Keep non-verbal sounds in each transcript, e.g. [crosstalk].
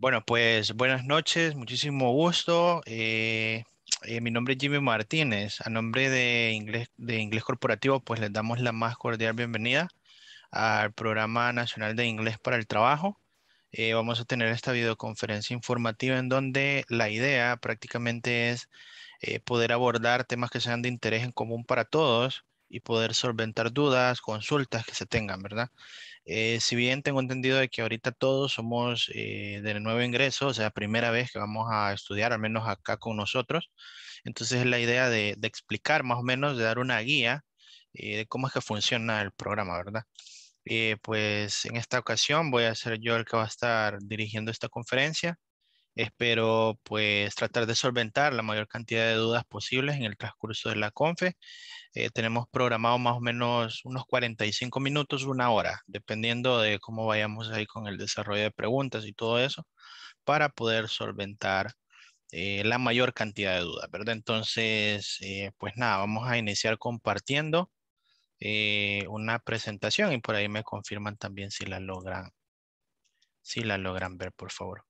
Bueno, pues buenas noches, muchísimo gusto. Eh, eh, mi nombre es Jimmy Martínez. A nombre de Inglés, de Inglés Corporativo, pues les damos la más cordial bienvenida al Programa Nacional de Inglés para el Trabajo. Eh, vamos a tener esta videoconferencia informativa en donde la idea prácticamente es poder abordar temas que sean de interés en común para todos y poder solventar dudas, consultas que se tengan, ¿verdad? Eh, si bien tengo entendido de que ahorita todos somos eh, de nuevo ingreso, o sea, primera vez que vamos a estudiar, al menos acá con nosotros, entonces la idea de, explicar más o menos, de dar una guía eh, de cómo es que funciona el programa, ¿verdad? Eh, pues en esta ocasión voy a ser yo el que va a estar dirigiendo esta conferencia. Espero pues tratar de solventar la mayor cantidad de dudas posibles en el transcurso de la confe. Eh, tenemos programado más o menos unos 45 minutos, una hora, dependiendo de cómo vayamos ahí con el desarrollo de preguntas y todo eso, para poder solventar eh, la mayor cantidad de dudas, ¿verdad? Entonces, eh, pues nada, vamos a iniciar compartiendo una presentación y por ahí me confirman también si la logran, si la logran ver, por favor.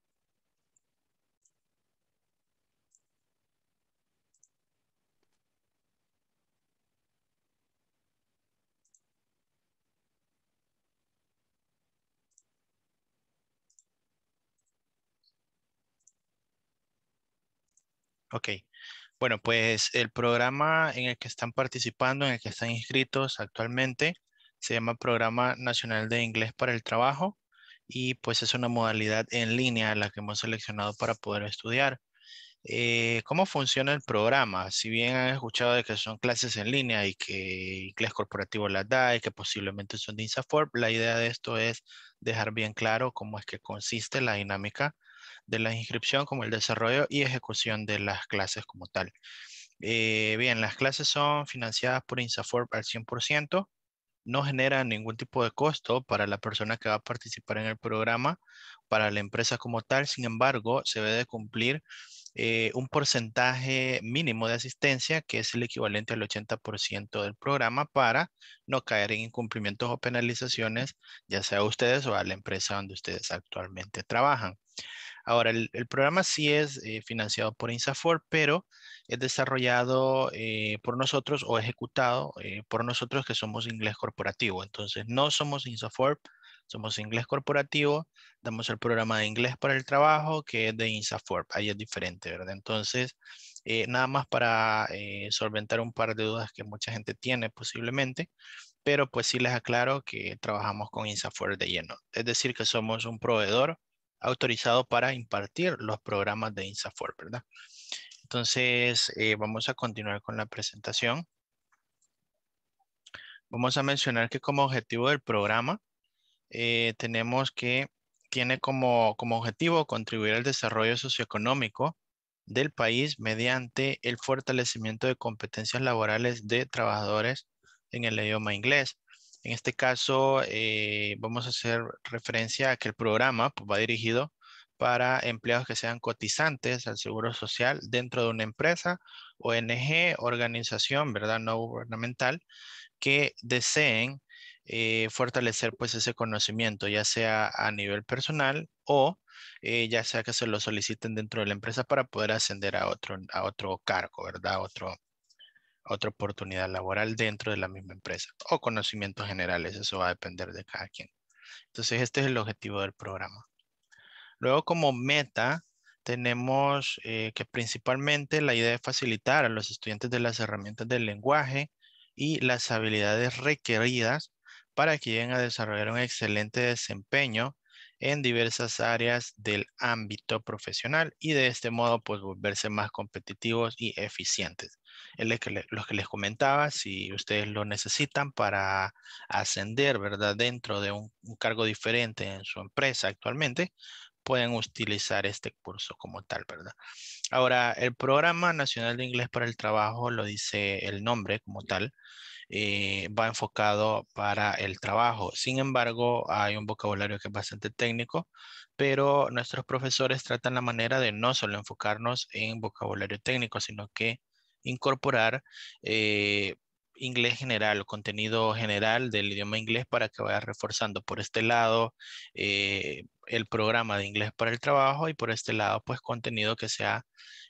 Ok. Bueno, pues el programa en el que están participando, en el que están inscritos actualmente, se llama Programa Nacional de Inglés para el Trabajo y pues es una modalidad en línea la que hemos seleccionado para poder estudiar. Eh, ¿Cómo funciona el programa? Si bien han escuchado de que son clases en línea y que inglés corporativo las da y que posiblemente son de INSAFORP, la idea de esto es dejar bien claro cómo es que consiste la dinámica de la inscripción como el desarrollo y ejecución de las clases como tal. Eh, bien, las clases son financiadas por INSAFORP al 100%, no generan ningún tipo de costo para la persona que va a participar en el programa, para la empresa como tal, sin embargo, se debe cumplir eh, un porcentaje mínimo de asistencia, que es el equivalente al 80% del programa, para no caer en incumplimientos o penalizaciones, ya sea ustedes o a la empresa donde ustedes actualmente trabajan. Ahora, el, programa sí es eh, financiado por INSAFOR, pero es desarrollado eh, por nosotros o ejecutado eh, por nosotros que somos inglés corporativo. Entonces, no somos INSAFOR, somos inglés corporativo, damos el programa de inglés para el trabajo que es de INSAFOR. Ahí es diferente, ¿verdad? Entonces, nada más para solventar un par de dudas que mucha gente tiene posiblemente, pero pues sí les aclaro que trabajamos con INSAFOR de lleno. Es decir, que somos un proveedor autorizado para impartir los programas de INSAFOR, ¿verdad? Entonces, eh, vamos a continuar con la presentación. Vamos a mencionar que como objetivo del programa eh, tenemos que tiene como, como objetivo contribuir al desarrollo socioeconómico del país mediante el fortalecimiento de competencias laborales de trabajadores en el idioma inglés, en este caso, eh, vamos a hacer referencia a que el programa pues, va dirigido para empleados que sean cotizantes al Seguro Social dentro de una empresa, ONG, organización, ¿verdad? No gubernamental, que deseen eh, fortalecer pues ese conocimiento, ya sea a nivel personal o eh, ya sea que se lo soliciten dentro de la empresa para poder ascender a otro, a otro cargo, ¿verdad? otro, otra oportunidad laboral dentro de la misma empresa o conocimientos generales, eso va a depender de cada quien. Entonces, este es el objetivo del programa. Luego, como meta, tenemos eh, que principalmente la idea es facilitar a los estudiantes de las herramientas del lenguaje y las habilidades requeridas para que lleguen a desarrollar un excelente desempeño en diversas áreas del ámbito profesional y de este modo pues volverse más competitivos y eficientes. Los que les comentaba, si ustedes lo necesitan para ascender, ¿verdad? Dentro de un, cargo diferente en su empresa actualmente, pueden utilizar este curso como tal, ¿verdad? Ahora, el Programa Nacional de Inglés para el Trabajo lo dice el nombre como tal. Eh, va enfocado para el trabajo. Sin embargo, hay un vocabulario que es bastante técnico, pero nuestros profesores tratan la manera de no solo enfocarnos en vocabulario técnico, sino que incorporar eh, inglés general, contenido general del idioma inglés para que vaya reforzando por este lado eh, el programa de inglés para el trabajo y por este lado, pues contenido que sea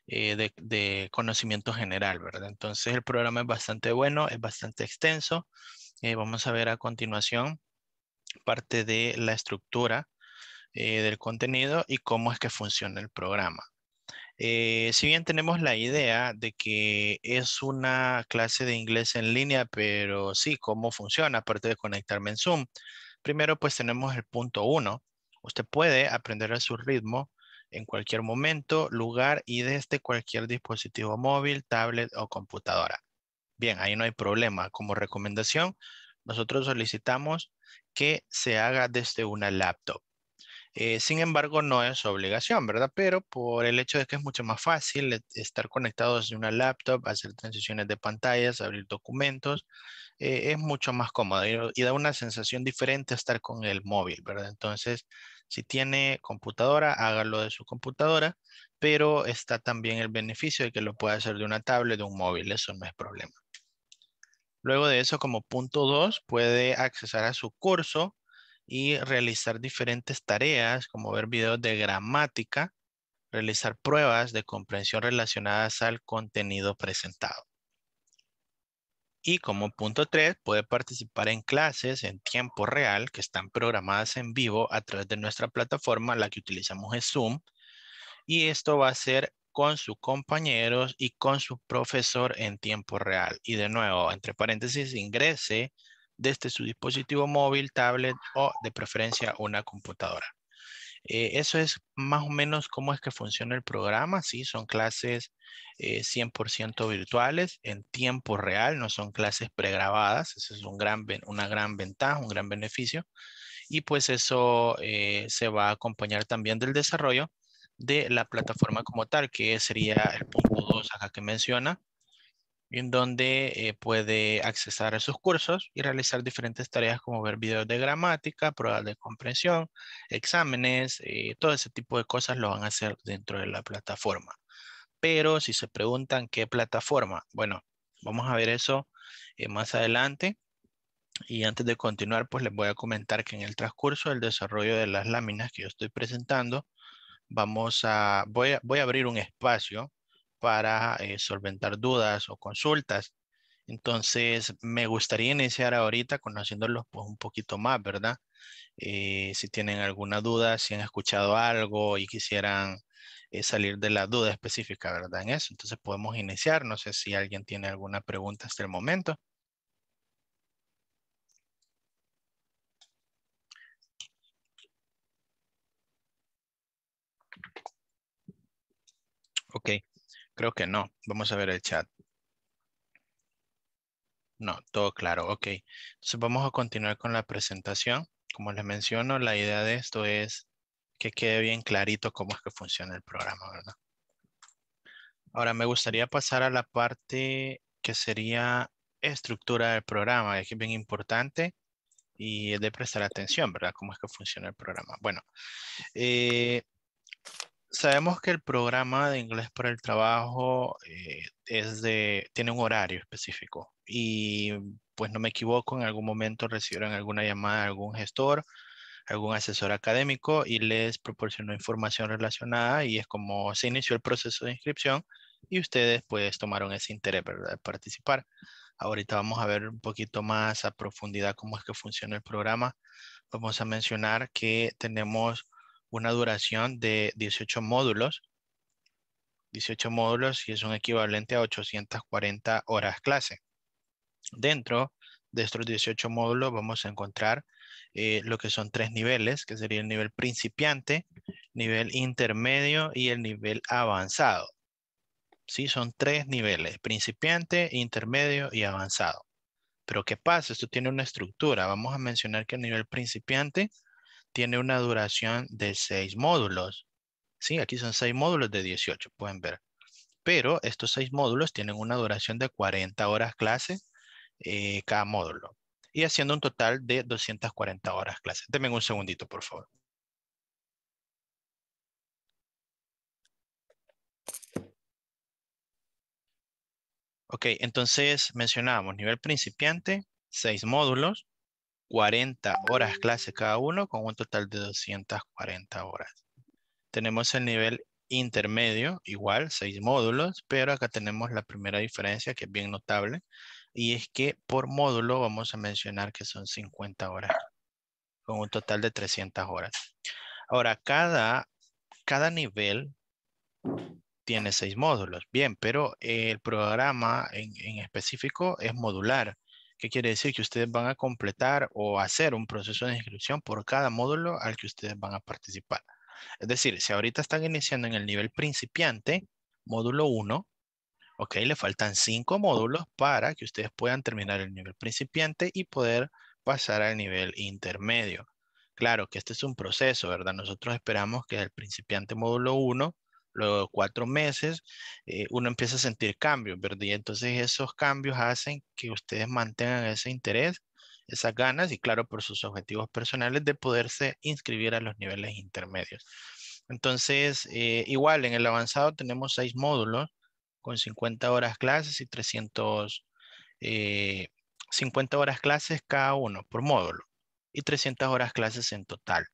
eh, de, conocimiento general, ¿verdad? Entonces el programa es bastante bueno, es bastante extenso. Eh, vamos a ver a continuación parte de la estructura eh, del contenido y cómo es que funciona el programa. si bien tenemos la idea de que es una clase de inglés en línea, pero sí, ¿cómo funciona? Aparte de conectarme en Zoom. Primero, pues tenemos el punto uno, Usted puede aprender a su ritmo en cualquier momento, lugar y desde cualquier dispositivo móvil, tablet o computadora. Bien, ahí no hay problema. Como recomendación, nosotros solicitamos que se haga desde una laptop. Eh, sin embargo, no es obligación, ¿verdad? Pero por el hecho de que es mucho más fácil eh, estar conectados desde una laptop, hacer transiciones de pantallas, abrir documentos, eh, es mucho más cómodo y, da una sensación diferente estar con el móvil, ¿verdad? Entonces, si tiene computadora, hágalo de su computadora, pero está también el beneficio de que lo pueda hacer de una tablet, de un móvil, eso no es problema. Luego de eso, como punto 2, puede accesar a su curso y realizar diferentes tareas como ver videos de gramática, realizar pruebas de comprensión relacionadas al contenido presentado. Y como punto 3, puede participar en clases en tiempo real que están programadas en vivo a través de nuestra plataforma, la que utilizamos es Zoom. Y esto va a ser con sus compañeros y con su profesor en tiempo real. Y de nuevo, entre paréntesis, ingrese desde su dispositivo móvil, tablet o de preferencia una computadora. Eh, eso es más o menos cómo es que funciona el programa. Sí, son clases 100% eh, virtuales en tiempo real, no son clases pregrabadas. Eso es un gran, una gran ventaja, un gran beneficio. Y pues eso eh, se va a acompañar también del desarrollo de la plataforma como tal, que sería el punto 2 acá que menciona, en donde eh, puede accesar a sus cursos y realizar diferentes tareas como ver videos de gramática, pruebas de comprensión, exámenes, eh, todo ese tipo de cosas lo van a hacer dentro de la plataforma. Pero si se preguntan qué plataforma, bueno, vamos a ver eso eh, más adelante. Y antes de continuar, pues les voy a comentar que en el transcurso del desarrollo de las láminas que yo estoy presentando, vamos a, voy voy a abrir un espacio para eh, solventar dudas o consultas. Entonces, me gustaría iniciar ahorita conociéndolos pues, un poquito más, ¿verdad? Eh, si tienen alguna duda, si han escuchado algo y quisieran eh, salir de la duda específica, ¿verdad? En eso. Entonces, podemos iniciar. No sé si alguien tiene alguna pregunta hasta el momento. Ok. Creo que no. Vamos a ver el chat. No, todo claro. Ok. Entonces vamos a continuar con la presentación. Como les menciono, la idea de esto es que quede bien clarito cómo es que funciona el programa, ¿verdad? Ahora me gustaría pasar a la parte que sería estructura del programa. es bien importante y es de prestar atención, ¿verdad? Cómo es que funciona el programa. Bueno, eh, sabemos que el programa de inglés para el trabajo eh, es de, tiene un horario específico y pues no me equivoco, en algún momento recibieron alguna llamada de algún gestor, algún asesor académico y les proporcionó información relacionada y es como se inició el proceso de inscripción y ustedes pues tomaron ese interés ¿verdad? de participar. Ahorita vamos a ver un poquito más a profundidad cómo es que funciona el programa. Vamos a mencionar que tenemos una duración de 18 módulos. 18 módulos y es un equivalente a 840 horas clase. Dentro de estos 18 módulos vamos a encontrar eh, lo que son tres niveles, que sería el nivel principiante, nivel intermedio y el nivel avanzado. Sí, son tres niveles, principiante, intermedio y avanzado. Pero ¿qué pasa? Esto tiene una estructura. Vamos a mencionar que el nivel principiante tiene una duración de seis módulos. Sí, aquí son seis módulos de 18, pueden ver. Pero estos seis módulos tienen una duración de 40 horas clase eh, cada módulo. Y haciendo un total de 240 horas clase. Denme un segundito, por favor. Ok, entonces mencionábamos nivel principiante, seis módulos, 40 horas clase cada uno con un total de 240 horas. Tenemos el nivel intermedio, igual, seis módulos, pero acá tenemos la primera diferencia que es bien notable y es que por módulo vamos a mencionar que son 50 horas con un total de 300 horas. Ahora, cada, cada nivel tiene seis módulos. Bien, pero el programa en específico es modular. ¿Qué quiere decir? Que ustedes van a completar o hacer un proceso de inscripción por cada módulo al que ustedes van a participar. Es decir, si ahorita están iniciando en el nivel principiante, módulo 1, ok, le faltan 5 módulos para que ustedes puedan terminar el nivel principiante y poder pasar al nivel intermedio. Claro que este es un proceso, ¿verdad? Nosotros esperamos que el principiante módulo 1 Luego de cuatro meses, eh, uno empieza a sentir cambios, ¿verdad? Y entonces esos cambios hacen que ustedes mantengan ese interés, esas ganas y claro, por sus objetivos personales de poderse inscribir a los niveles intermedios. Entonces, eh, igual en el avanzado tenemos seis módulos con 50 horas clases y 300, 50 eh, horas clases cada uno por módulo y 300 horas clases en total.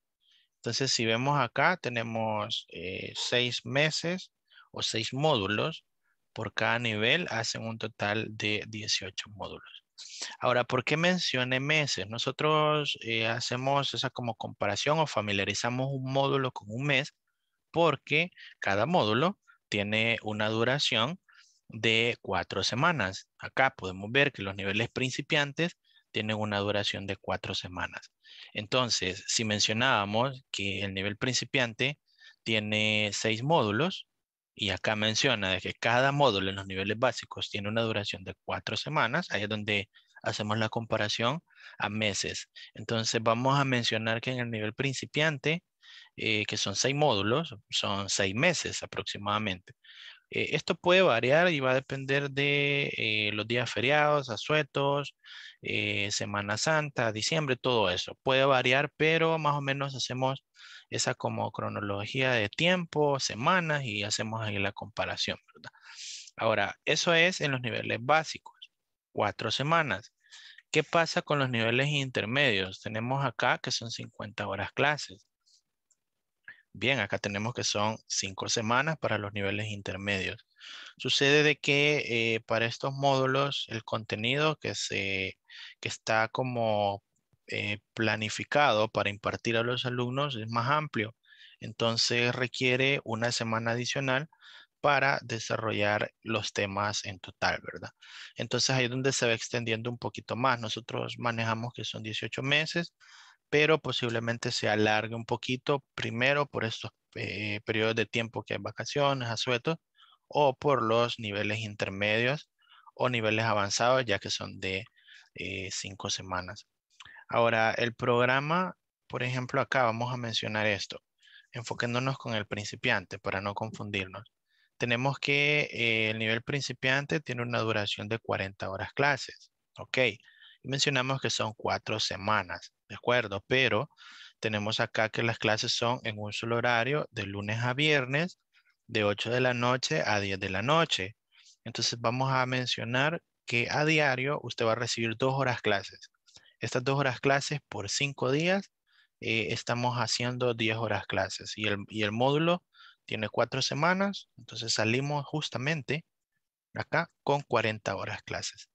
Entonces, si vemos acá, tenemos eh, seis meses o seis módulos por cada nivel, hacen un total de 18 módulos. Ahora, ¿por qué mencioné meses? Nosotros eh, hacemos esa como comparación o familiarizamos un módulo con un mes porque cada módulo tiene una duración de cuatro semanas. Acá podemos ver que los niveles principiantes tienen una duración de cuatro semanas. Entonces, si mencionábamos que el nivel principiante tiene seis módulos, y acá menciona de que cada módulo en los niveles básicos tiene una duración de cuatro semanas, ahí es donde hacemos la comparación a meses. Entonces vamos a mencionar que en el nivel principiante, eh, que son seis módulos, son seis meses aproximadamente. Eh, esto puede variar y va a depender de eh, los días feriados, asuetos, eh, Semana Santa, diciembre, todo eso. Puede variar, pero más o menos hacemos esa como cronología de tiempo, semanas y hacemos ahí la comparación, Ahora, eso es en los niveles básicos, cuatro semanas. ¿Qué pasa con los niveles intermedios? Tenemos acá que son 50 horas clases. Bien, acá tenemos que son cinco semanas para los niveles intermedios. Sucede de que eh, para estos módulos el contenido que, está como eh, planificado para impartir a los alumnos es más amplio. Entonces requiere una semana adicional para desarrollar los temas en total, ¿verdad? Entonces ahí es donde se va extendiendo un poquito más. Nosotros manejamos que son 18 meses, pero posiblemente se alargue un poquito, primero por estos eh, periodos de tiempo que hay vacaciones, asuetos, o por los niveles intermedios o niveles avanzados, ya que son de eh, cinco semanas. Ahora, el programa, por ejemplo, acá vamos a mencionar esto, enfocándonos con el principiante para no confundirnos. Tenemos que eh, el nivel principiante tiene una duración de 40 horas clases, ¿ok? Mencionamos que son cuatro semanas. ¿de acuerdo? Pero tenemos acá que las clases son en un solo horario, de lunes a viernes, de 8 de la noche a 10 de la noche. Entonces vamos a mencionar que a diario usted va a recibir dos horas clases. Estas dos horas clases por cinco días eh, estamos haciendo 10 horas clases y el, módulo tiene cuatro semanas, entonces salimos justamente acá con 40 horas clases.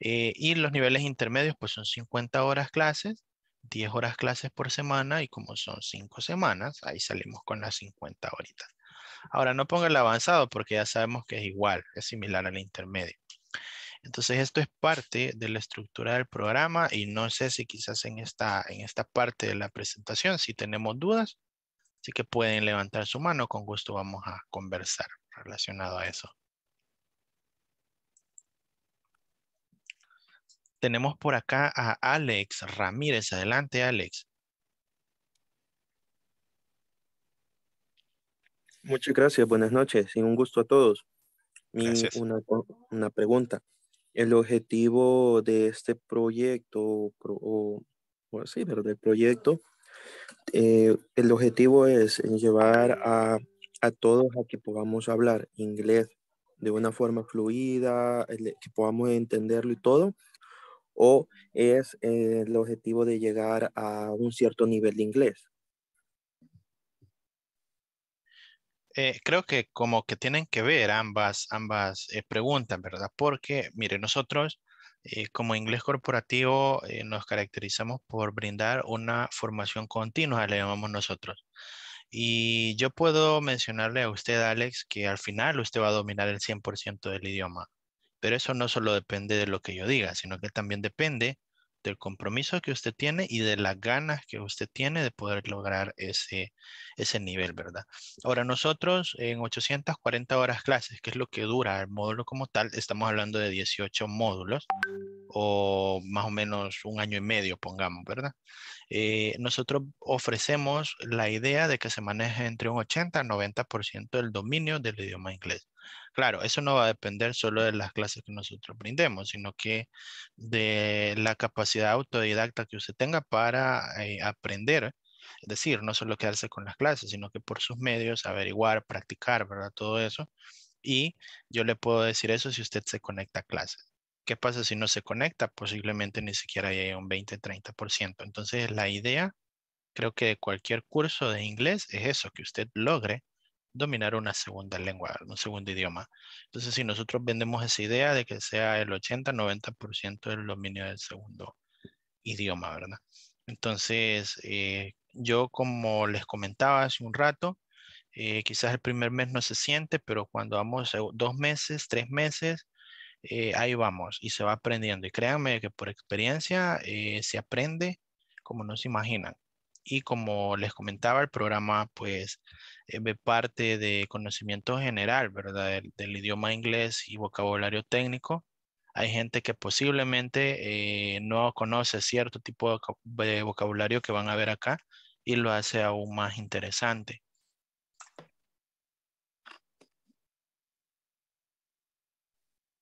Eh, y los niveles intermedios pues son 50 horas clases 10 horas clases por semana y como son 5 semanas, ahí salimos con las 50 horitas. Ahora no ponga el avanzado porque ya sabemos que es igual, es similar al intermedio. Entonces esto es parte de la estructura del programa y no sé si quizás en esta, en esta parte de la presentación si tenemos dudas, así que pueden levantar su mano, con gusto vamos a conversar relacionado a eso. Tenemos por acá a Alex Ramírez. Adelante, Alex. Muchas gracias, buenas noches y un gusto a todos. Mi, una, pregunta. El objetivo de este proyecto, o, así, pero del proyecto, eh, el objetivo es llevar a, a, todos a que podamos hablar inglés de una forma fluida, que podamos entenderlo y todo, o es eh, el objetivo de llegar a un cierto nivel de inglés? Eh, creo que como que tienen que ver ambas, ambas eh, preguntas, ¿verdad? Porque, mire, nosotros como inglés corporativo nos caracterizamos por brindar una formación continua, le llamamos nosotros. Y yo puedo mencionarle a usted, Alex, que al final usted va a dominar el 100% del idioma. Pero eso no solo depende de lo que yo diga, sino que también depende del compromiso que usted tiene y de las ganas que usted tiene de poder lograr ese, ese nivel, ¿verdad? Ahora nosotros en 840 horas clases, que es lo que dura el módulo como tal, estamos hablando de 18 módulos o más o menos un año y medio, pongamos, ¿verdad? Eh, nosotros ofrecemos la idea de que se maneje entre un 80 90% del dominio del idioma inglés. Claro, eso no va a depender solo de las clases que nosotros brindemos, sino que de la capacidad autodidacta que usted tenga para eh, aprender. Es decir, no solo quedarse con las clases, sino que por sus medios averiguar, practicar, ¿verdad? Todo eso. Y yo le puedo decir eso si usted se conecta a clases. ¿Qué pasa si no se conecta? Posiblemente ni siquiera hay un 20-30%. Entonces, la idea, creo que de cualquier curso de inglés es eso, que usted logre dominar una segunda lengua, un segundo idioma. Entonces, si nosotros vendemos esa idea de que sea el 80-90% del dominio del segundo idioma, ¿verdad? Entonces, eh, yo como les comentaba hace un rato, eh, quizás el primer mes no se siente, pero cuando vamos dos meses, tres meses, eh, ahí vamos y se va aprendiendo. Y créanme que por experiencia se aprende como no se imaginan y como les comentaba, el programa pues eh, ve parte de conocimiento general, ¿verdad? Del, idioma inglés y vocabulario técnico. Hay gente que posiblemente eh, no conoce cierto tipo de, de vocabulario que van a ver acá y lo hace aún más interesante.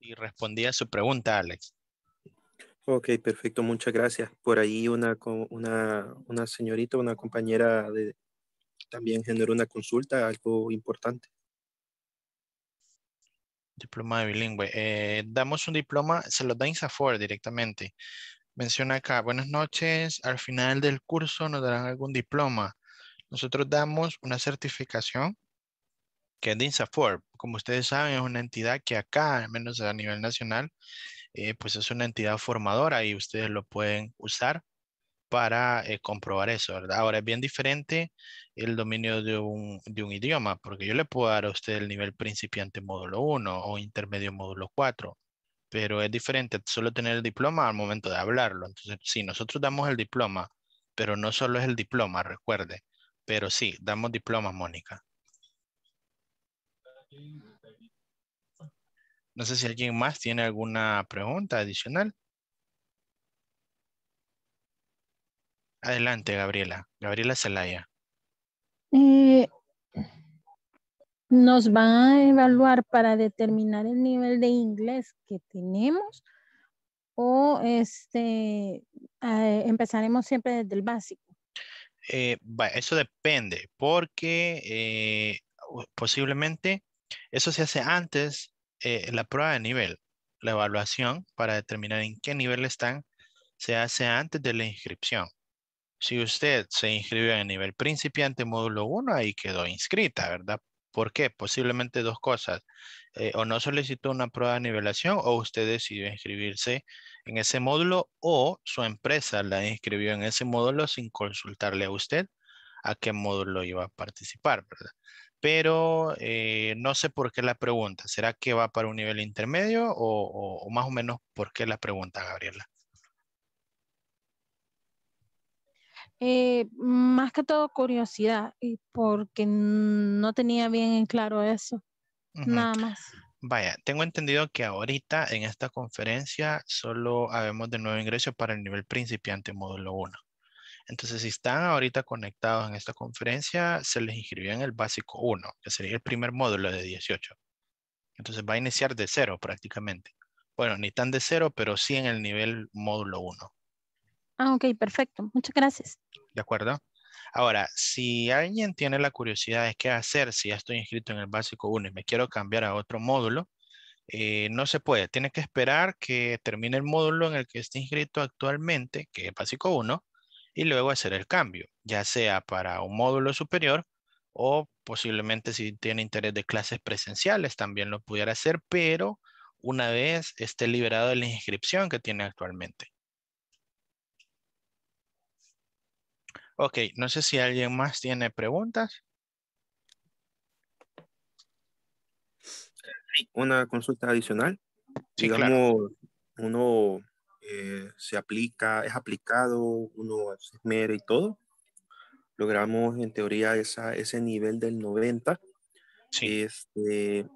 Y respondí a su pregunta, Alex. Ok, perfecto, muchas gracias. Por ahí una, una, una señorita, una compañera de, también generó una consulta, algo importante. Diploma de bilingüe. Eh, damos un diploma, se lo da INSAFOR directamente. Menciona acá, buenas noches, al final del curso nos darán algún diploma. Nosotros damos una certificación que es de INSAFOR. Como ustedes saben, es una entidad que acá, al menos a nivel nacional, eh, pues es una entidad formadora y ustedes lo pueden usar para eh, comprobar eso, ¿verdad? Ahora es bien diferente el dominio de un, idioma, porque yo le puedo dar a usted el nivel principiante módulo 1 o intermedio módulo 4, pero es diferente solo tener el diploma al momento de hablarlo. Entonces, sí, nosotros damos el diploma, pero no solo es el diploma, recuerde, pero sí, damos diploma Mónica. No sé si alguien más tiene alguna pregunta adicional. Adelante, Gabriela. Gabriela Zelaya. Eh, nos va a evaluar para determinar el nivel de inglés que tenemos o este, empezaremos siempre desde el básico. Eh, eso depende porque eh, posiblemente eso se hace antes eh, la prueba de nivel, la evaluación para determinar en qué nivel están, se hace antes de la inscripción. Si usted se inscribió en el nivel principiante módulo 1, ahí quedó inscrita, ¿verdad? ¿Por qué? Posiblemente dos cosas. Eh, o no solicitó una prueba de nivelación o usted decidió inscribirse en ese módulo o su empresa la inscribió en ese módulo sin consultarle a usted a qué módulo iba a participar, ¿verdad? pero eh, no sé por qué la pregunta. ¿Será que va para un nivel intermedio o, más o menos por qué la pregunta, Gabriela? Eh, más que todo curiosidad, porque no tenía bien en claro eso. Nada más. Vaya, tengo entendido que ahorita en esta conferencia solo habemos de nuevo ingreso para el nivel principiante módulo 1. Entonces, si están ahorita conectados en esta conferencia, se les inscribió en el básico 1, que sería el primer módulo de 18. Entonces va a iniciar de cero prácticamente. Bueno, ni tan de cero, pero sí en el nivel módulo 1. Ah, ok, perfecto. Muchas gracias. De acuerdo. Ahora, si alguien tiene la curiosidad de qué hacer si ya estoy inscrito en el básico 1 y me quiero cambiar a otro módulo, eh, no se puede. Tiene que esperar que termine el módulo en el que esté inscrito actualmente, que es básico 1, y luego hacer el cambio, ya sea para un módulo superior o posiblemente si tiene interés de clases presenciales también lo pudiera hacer, pero una vez esté liberado de la inscripción que tiene actualmente. Ok, no sé si alguien más tiene preguntas. una consulta adicional. Sí, Digamos, uno eh, se aplica, es aplicado, uno es mero y todo. Logramos en teoría ese nivel del 90. Sí. Este,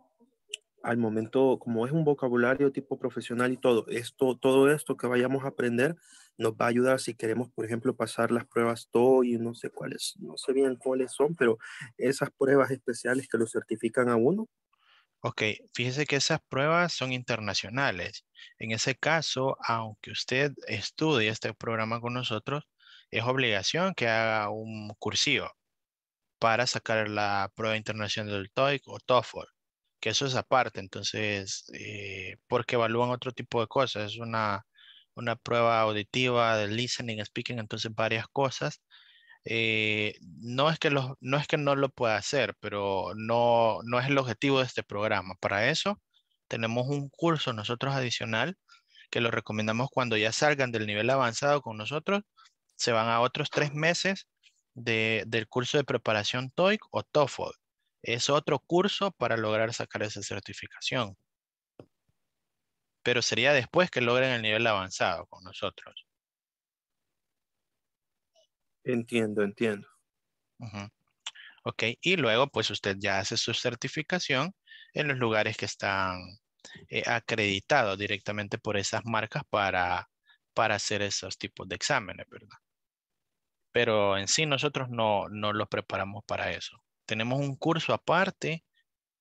al momento, como es un vocabulario tipo profesional y todo, esto, todo esto que vayamos a aprender nos va a ayudar si queremos, por ejemplo, pasar las pruebas y no sé cuáles, no sé bien cuáles son, pero esas pruebas especiales que lo certifican a uno, Ok, fíjese que esas pruebas son internacionales. En ese caso, aunque usted estudie este programa con nosotros, es obligación que haga un cursivo para sacar la prueba internacional del TOEIC o TOEFL, que eso es aparte, entonces, eh, porque evalúan otro tipo de cosas, es una, una prueba auditiva de listening, speaking, entonces varias cosas eh, no, es que no lo pueda hacer, pero no, es el objetivo de este programa. Para eso tenemos un curso nosotros adicional que lo recomendamos cuando ya salgan del nivel avanzado con nosotros, se van a otros tres meses del curso de preparación TOEIC o TOEFL. Es otro curso para lograr sacar esa certificación. Pero sería después que logren el nivel avanzado con nosotros. Entiendo, entiendo. Ok, y luego pues usted ya hace su certificación en los lugares que están eh, acreditados directamente por esas marcas para, para hacer esos tipos de exámenes, ¿verdad? Pero en sí nosotros no, no los preparamos para eso. Tenemos un curso aparte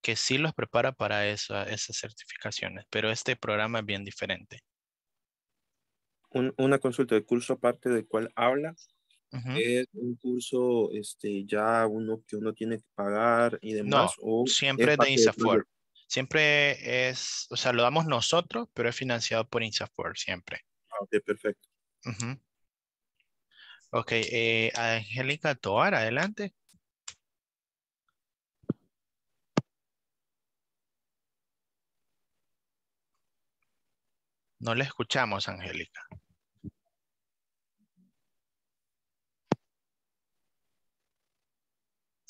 que sí los prepara para eso, esas certificaciones, pero este programa es bien diferente. una consulta de curso aparte del cual habla, ¿Es un curso este, ya uno que uno tiene que pagar y demás? No, o siempre de INSAFOR. Siempre es, o sea, lo damos nosotros, pero es financiado por INSAFOR siempre. Ah, ok, perfecto. Ok, eh, Angélica Toar, adelante. No le escuchamos, Angélica.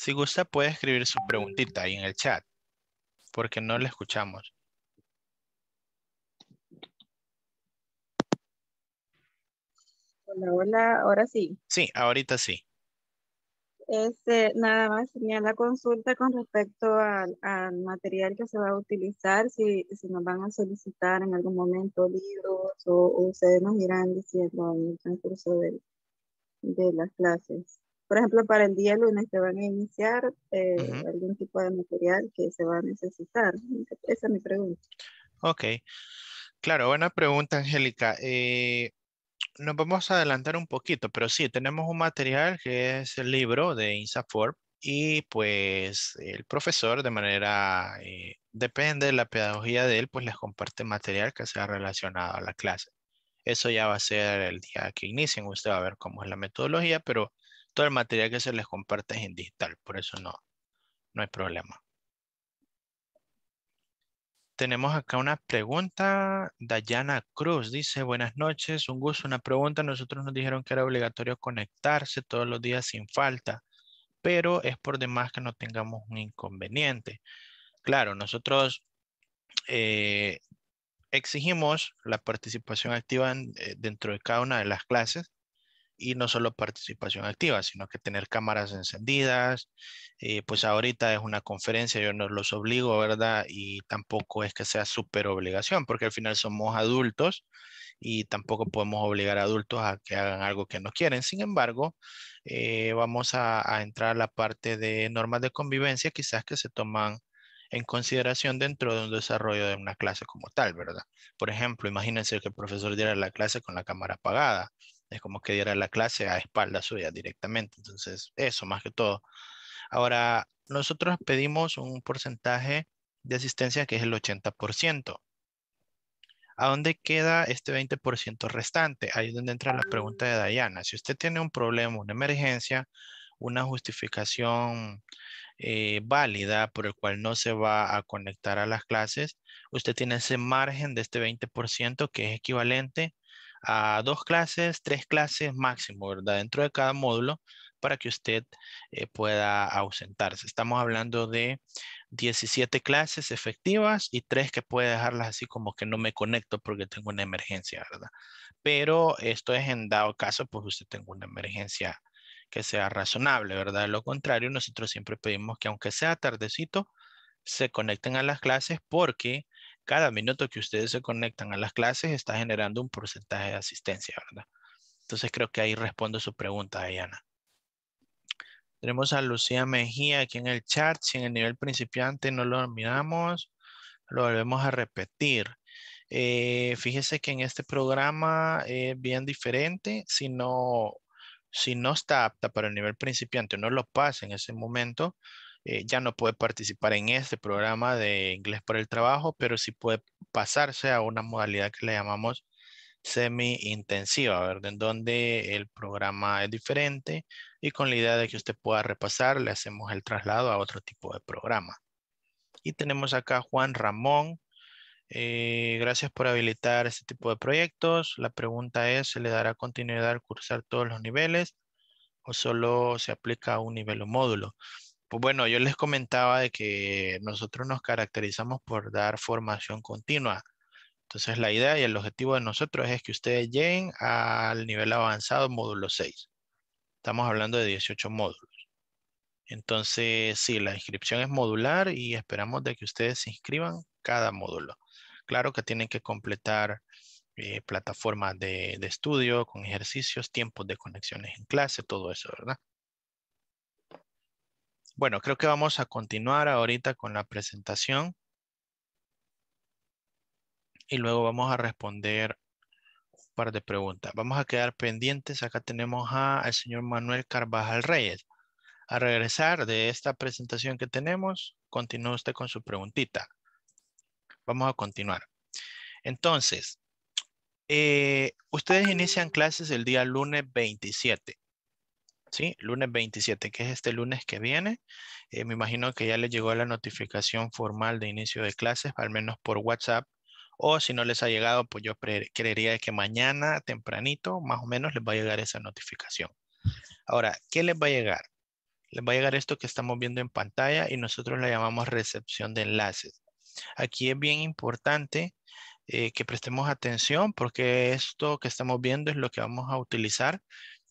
Si gusta, puede escribir su preguntita ahí en el chat, porque no la escuchamos. Hola, hola, ahora sí. Sí, ahorita sí. Este, nada más tenía la consulta con respecto al, material que se va a utilizar, si, nos van a solicitar en algún momento libros o, ustedes nos irán diciendo en el transcurso de, de las clases por ejemplo, para el día lunes que van a iniciar eh, algún tipo de material que se va a necesitar. Esa es mi pregunta. Ok. Claro, buena pregunta, Angélica. Eh, nos vamos a adelantar un poquito, pero sí, tenemos un material que es el libro de INSAFORP y pues el profesor de manera, eh, depende de la pedagogía de él, pues les comparte material que sea relacionado a la clase. Eso ya va a ser el día que inicien, usted va a ver cómo es la metodología, pero todo el material que se les comparte es en digital, por eso no, no hay problema. Tenemos acá una pregunta. Dayana Cruz dice, buenas noches, un gusto, una pregunta. Nosotros nos dijeron que era obligatorio conectarse todos los días sin falta, pero es por demás que no tengamos un inconveniente. Claro, nosotros eh, exigimos la participación activa eh, dentro de cada una de las clases y no solo participación activa, sino que tener cámaras encendidas. Eh, pues ahorita es una conferencia, yo no los obligo, ¿verdad? Y tampoco es que sea súper obligación, porque al final somos adultos y tampoco podemos obligar a adultos a que hagan algo que no quieren. Sin embargo, eh, vamos a, a, entrar a la parte de normas de convivencia, quizás que se toman en consideración dentro de un desarrollo de una clase como tal, ¿verdad? Por ejemplo, imagínense que el profesor diera la clase con la cámara apagada como que diera la clase a espaldas suyas directamente. Entonces, eso más que todo. Ahora, nosotros pedimos un porcentaje de asistencia que es el 80%. ¿A dónde queda este 20% restante? Ahí es donde entra la pregunta de Dayana. Si usted tiene un problema, una emergencia, una justificación eh, válida por el cual no se va a conectar a las clases, usted tiene ese margen de este 20% que es equivalente a dos clases, tres clases máximo, ¿verdad? Dentro de cada módulo para que usted eh, pueda ausentarse. Estamos hablando de 17 clases efectivas y tres que puede dejarlas así como que no me conecto porque tengo una emergencia, ¿verdad? Pero esto es en dado caso, pues usted tenga una emergencia que sea razonable, ¿verdad? De lo contrario, nosotros siempre pedimos que aunque sea tardecito, se conecten a las clases porque cada minuto que ustedes se conectan a las clases está generando un porcentaje de asistencia, ¿verdad? Entonces creo que ahí respondo su pregunta, Diana. Tenemos a Lucía Mejía aquí en el chat. Si en el nivel principiante no lo miramos, lo volvemos a repetir. Eh, fíjese que en este programa es bien diferente. Si no, si no está apta para el nivel principiante, no lo pasa en ese momento, eh, ya no puede participar en este programa de inglés para el trabajo, pero sí puede pasarse a una modalidad que le llamamos semi-intensiva, ¿verdad? En donde el programa es diferente y con la idea de que usted pueda repasar, le hacemos el traslado a otro tipo de programa. Y tenemos acá Juan Ramón. Eh, gracias por habilitar este tipo de proyectos. La pregunta es, ¿se le dará continuidad al cursar todos los niveles o solo se aplica a un nivel o módulo? Pues bueno, yo les comentaba de que nosotros nos caracterizamos por dar formación continua. Entonces la idea y el objetivo de nosotros es que ustedes lleguen al nivel avanzado módulo 6. Estamos hablando de 18 módulos. Entonces, sí, la inscripción es modular y esperamos de que ustedes se inscriban cada módulo. Claro que tienen que completar eh, plataformas de estudio con ejercicios, tiempos de conexiones en clase, todo eso, ¿verdad? Bueno, creo que vamos a continuar ahorita con la presentación. Y luego vamos a responder un par de preguntas. Vamos a quedar pendientes. Acá tenemos al señor Manuel Carvajal Reyes. A regresar de esta presentación que tenemos, continúa usted con su preguntita. Vamos a continuar. Entonces, eh, ustedes inician clases el día lunes 27. ¿sí? Lunes 27, que es este lunes que viene. Eh, me imagino que ya les llegó la notificación formal de inicio de clases, al menos por WhatsApp. O si no les ha llegado, pues yo creería que mañana tempranito, más o menos, les va a llegar esa notificación. Ahora, ¿qué les va a llegar? Les va a llegar esto que estamos viendo en pantalla y nosotros la llamamos recepción de enlaces. Aquí es bien importante eh, que prestemos atención porque esto que estamos viendo es lo que vamos a utilizar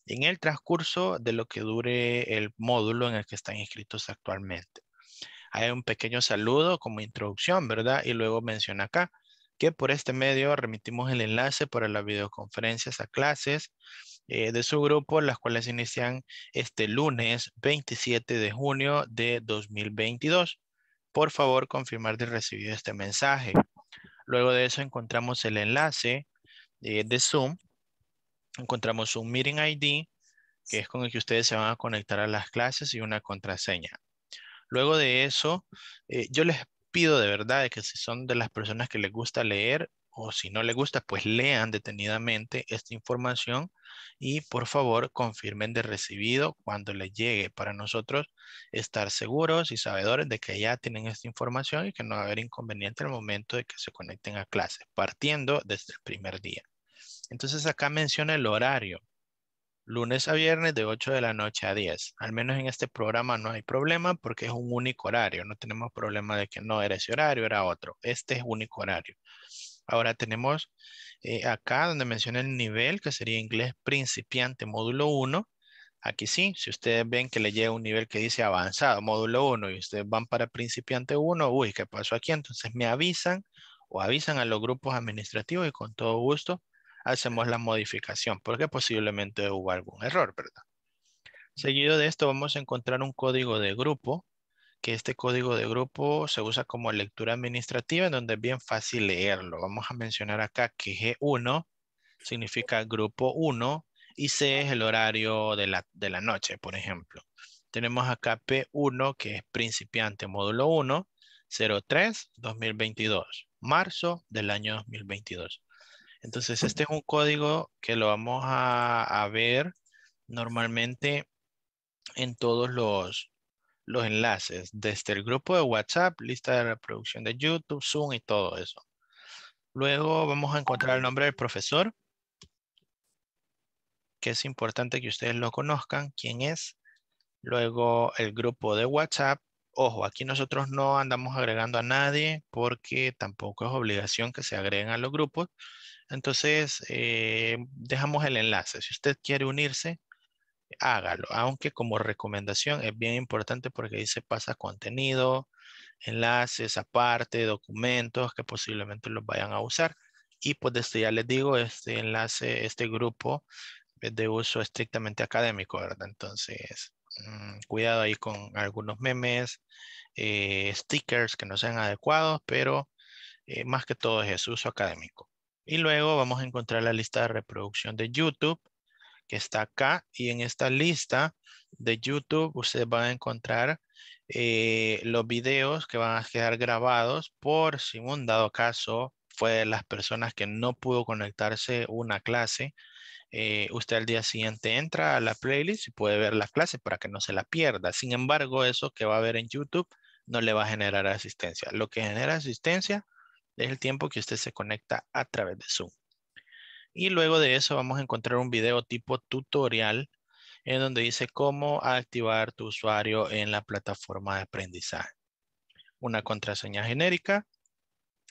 en el transcurso de lo que dure el módulo en el que están inscritos actualmente. Hay un pequeño saludo como introducción, ¿verdad? Y luego menciona acá que por este medio remitimos el enlace para las videoconferencias a clases eh, de su grupo, las cuales inician este lunes 27 de junio de 2022. Por favor, confirmar de recibir este mensaje. Luego de eso encontramos el enlace eh, de Zoom encontramos un Meeting ID, que es con el que ustedes se van a conectar a las clases y una contraseña. Luego de eso, eh, yo les pido de verdad que si son de las personas que les gusta leer o si no les gusta, pues lean detenidamente esta información y por favor confirmen de recibido cuando les llegue para nosotros estar seguros y sabedores de que ya tienen esta información y que no va a haber inconveniente al momento de que se conecten a clases, partiendo desde el primer día. Entonces acá menciona el horario. Lunes a viernes de 8 de la noche a 10. Al menos en este programa no hay problema porque es un único horario. No tenemos problema de que no era ese horario, era otro. Este es único horario. Ahora tenemos eh, acá donde menciona el nivel, que sería inglés principiante, módulo 1. Aquí sí, si ustedes ven que le llega un nivel que dice avanzado, módulo 1, y ustedes van para principiante 1, uy, ¿qué pasó aquí? Entonces me avisan o avisan a los grupos administrativos y con todo gusto hacemos la modificación, porque posiblemente hubo algún error, ¿verdad? Seguido de esto vamos a encontrar un código de grupo, que este código de grupo se usa como lectura administrativa, en donde es bien fácil leerlo. Vamos a mencionar acá que G1 significa grupo 1 y C es el horario de la, de la noche, por ejemplo. Tenemos acá P1, que es principiante, módulo 1, 03, 2022, marzo del año 2022. Entonces, este es un código que lo vamos a, ver normalmente en todos los, los enlaces, desde el grupo de WhatsApp, lista de reproducción de YouTube, Zoom y todo eso. Luego vamos a encontrar el nombre del profesor, que es importante que ustedes lo conozcan, quién es. Luego el grupo de WhatsApp. Ojo, aquí nosotros no andamos agregando a nadie porque tampoco es obligación que se agreguen a los grupos, entonces, eh, dejamos el enlace. Si usted quiere unirse, hágalo. Aunque como recomendación es bien importante porque ahí se pasa contenido, enlaces aparte, documentos que posiblemente los vayan a usar. Y pues desde ya les digo, este enlace, este grupo es de uso estrictamente académico, ¿verdad? Entonces, mm, cuidado ahí con algunos memes, eh, stickers que no sean adecuados, pero eh, más que todo es uso académico. Y luego vamos a encontrar la lista de reproducción de YouTube, que está acá. Y en esta lista de YouTube, ustedes va a encontrar eh, los videos que van a quedar grabados por si un dado caso fue de las personas que no pudo conectarse una clase. Eh, usted al día siguiente entra a la playlist y puede ver la clase, para que no se la pierda. Sin embargo, eso que va a ver en YouTube no le va a generar asistencia. Lo que genera asistencia es el tiempo que usted se conecta a través de Zoom. Y luego de eso vamos a encontrar un video tipo tutorial en donde dice cómo activar tu usuario en la plataforma de aprendizaje. Una contraseña genérica,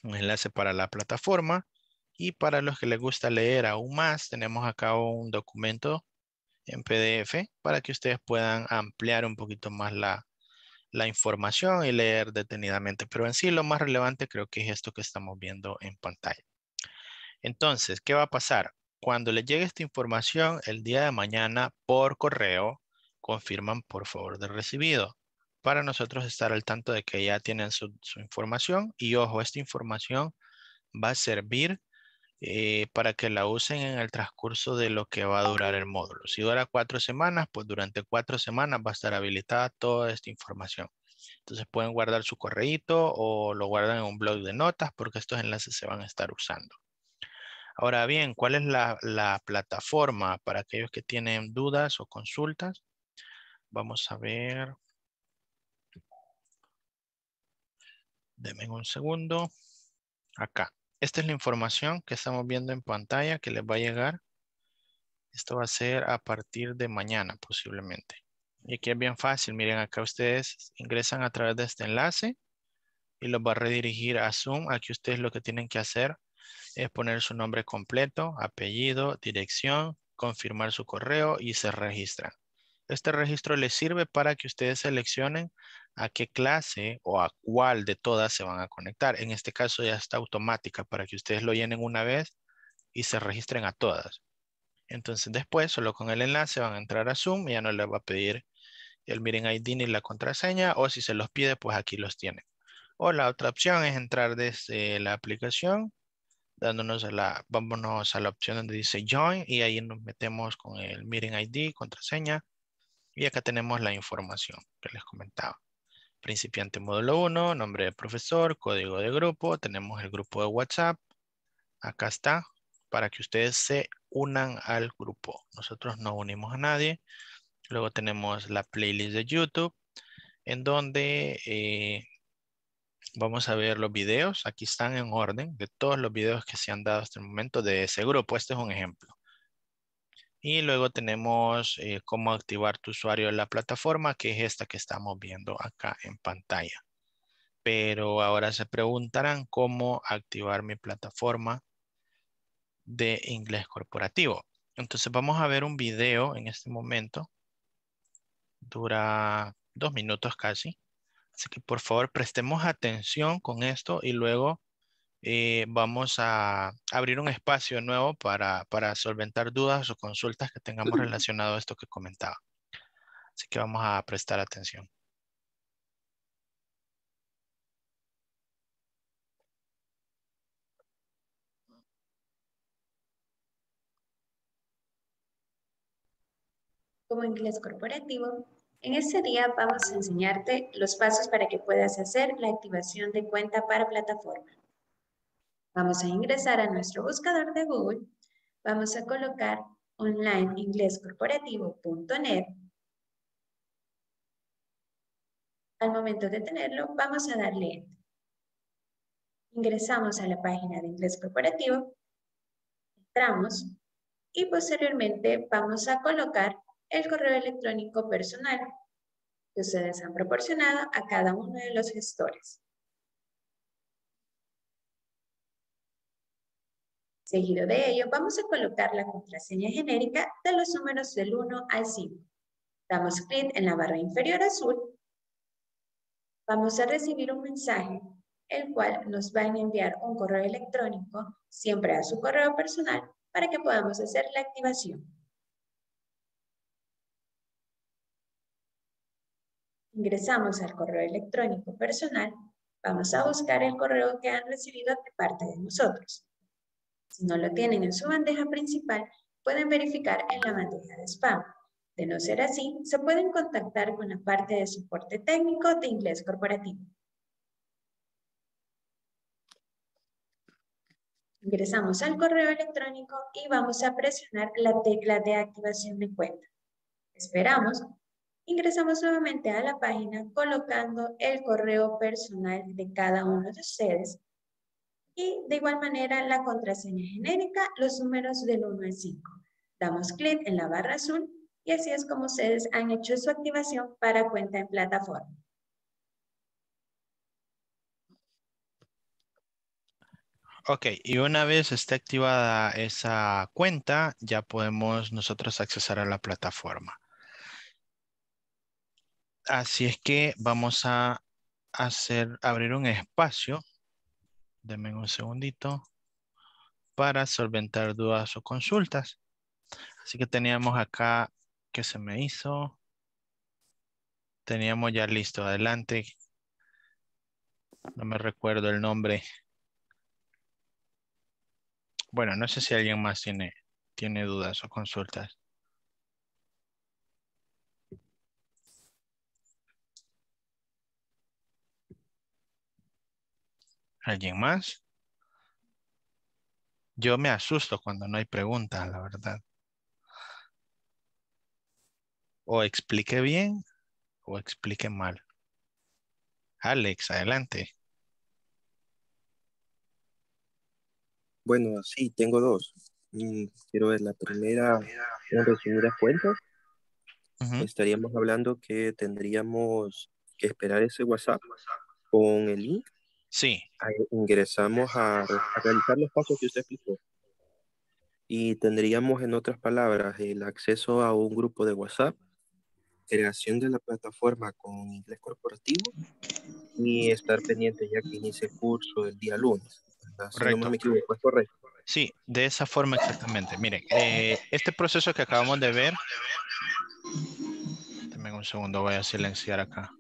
un enlace para la plataforma y para los que les gusta leer aún más, tenemos acá un documento en PDF para que ustedes puedan ampliar un poquito más la, la información y leer detenidamente. Pero en sí lo más relevante creo que es esto que estamos viendo en pantalla. Entonces, ¿qué va a pasar? Cuando le llegue esta información el día de mañana por correo, confirman por favor de recibido para nosotros estar al tanto de que ya tienen su, su información y ojo, esta información va a servir eh, para que la usen en el transcurso de lo que va a durar el módulo. Si dura cuatro semanas, pues durante cuatro semanas va a estar habilitada toda esta información. Entonces pueden guardar su correíto o lo guardan en un blog de notas porque estos enlaces se van a estar usando. Ahora bien, ¿cuál es la, la plataforma para aquellos que tienen dudas o consultas? Vamos a ver. Denme un segundo. Acá. Esta es la información que estamos viendo en pantalla que les va a llegar. Esto va a ser a partir de mañana posiblemente. Y aquí es bien fácil. Miren, acá ustedes ingresan a través de este enlace y los va a redirigir a Zoom. Aquí ustedes lo que tienen que hacer es poner su nombre completo, apellido, dirección, confirmar su correo y se registran este registro les sirve para que ustedes seleccionen a qué clase o a cuál de todas se van a conectar. En este caso ya está automática para que ustedes lo llenen una vez y se registren a todas. Entonces después, solo con el enlace van a entrar a Zoom y ya no les va a pedir el Miren ID ni la contraseña o si se los pide, pues aquí los tienen. O la otra opción es entrar desde la aplicación, dándonos a la, vámonos a la opción donde dice Join y ahí nos metemos con el Miren ID, contraseña y acá tenemos la información que les comentaba. Principiante módulo 1, nombre de profesor, código de grupo, tenemos el grupo de WhatsApp. Acá está, para que ustedes se unan al grupo. Nosotros no unimos a nadie. Luego tenemos la playlist de YouTube, en donde eh, vamos a ver los videos. Aquí están en orden de todos los videos que se han dado hasta el momento de ese grupo. Este es un ejemplo. Y luego tenemos eh, cómo activar tu usuario en la plataforma, que es esta que estamos viendo acá en pantalla. Pero ahora se preguntarán cómo activar mi plataforma de inglés corporativo. Entonces vamos a ver un video en este momento. Dura dos minutos casi. Así que por favor prestemos atención con esto y luego eh, vamos a abrir un espacio nuevo para, para solventar dudas o consultas que tengamos relacionado a esto que comentaba. Así que vamos a prestar atención. como inglés corporativo, en este día vamos a enseñarte los pasos para que puedas hacer la activación de cuenta para plataforma. Vamos a ingresar a nuestro buscador de Google, vamos a colocar onlineinglescorporativo.net. Al momento de tenerlo, vamos a darle Enter. Ingresamos a la página de Inglés Corporativo, entramos y posteriormente vamos a colocar el correo electrónico personal que ustedes han proporcionado a cada uno de los gestores. Seguido de ello, vamos a colocar la contraseña genérica de los números del 1 al 5. Damos clic en la barra inferior azul. Vamos a recibir un mensaje, el cual nos va a enviar un correo electrónico, siempre a su correo personal, para que podamos hacer la activación. Ingresamos al correo electrónico personal. Vamos a buscar el correo que han recibido de parte de nosotros. Si no lo tienen en su bandeja principal, pueden verificar en la bandeja de spam. De no ser así, se pueden contactar con la parte de soporte técnico de inglés corporativo. Ingresamos al correo electrónico y vamos a presionar la tecla de activación de cuenta. Esperamos. Ingresamos nuevamente a la página colocando el correo personal de cada uno de ustedes y de igual manera la contraseña genérica, los números del 1 al 5. Damos clic en la barra azul y así es como ustedes han hecho su activación para cuenta en plataforma. Ok, y una vez esté activada esa cuenta, ya podemos nosotros accesar a la plataforma. Así es que vamos a hacer, abrir un espacio Denme un segundito para solventar dudas o consultas. Así que teníamos acá que se me hizo. Teníamos ya listo. Adelante. No me recuerdo el nombre. Bueno, no sé si alguien más tiene, tiene dudas o consultas. ¿Alguien más? Yo me asusto cuando no hay preguntas, la verdad. O explique bien o explique mal. Alex, adelante. Bueno, sí, tengo dos. Mm, quiero ver la primera, ¿no a cuentas, estaríamos hablando que tendríamos que esperar ese WhatsApp con el link Sí. Ahí ingresamos a, realizar los pasos que usted explicó. Y tendríamos, en otras palabras, el acceso a un grupo de WhatsApp, creación de la plataforma con inglés corporativo y estar pendiente ya que inicie el curso el día lunes. Correcto. correcto. Sí, de esa forma exactamente. Miren, eh, este proceso que acabamos de ver. Dame un segundo, voy a silenciar acá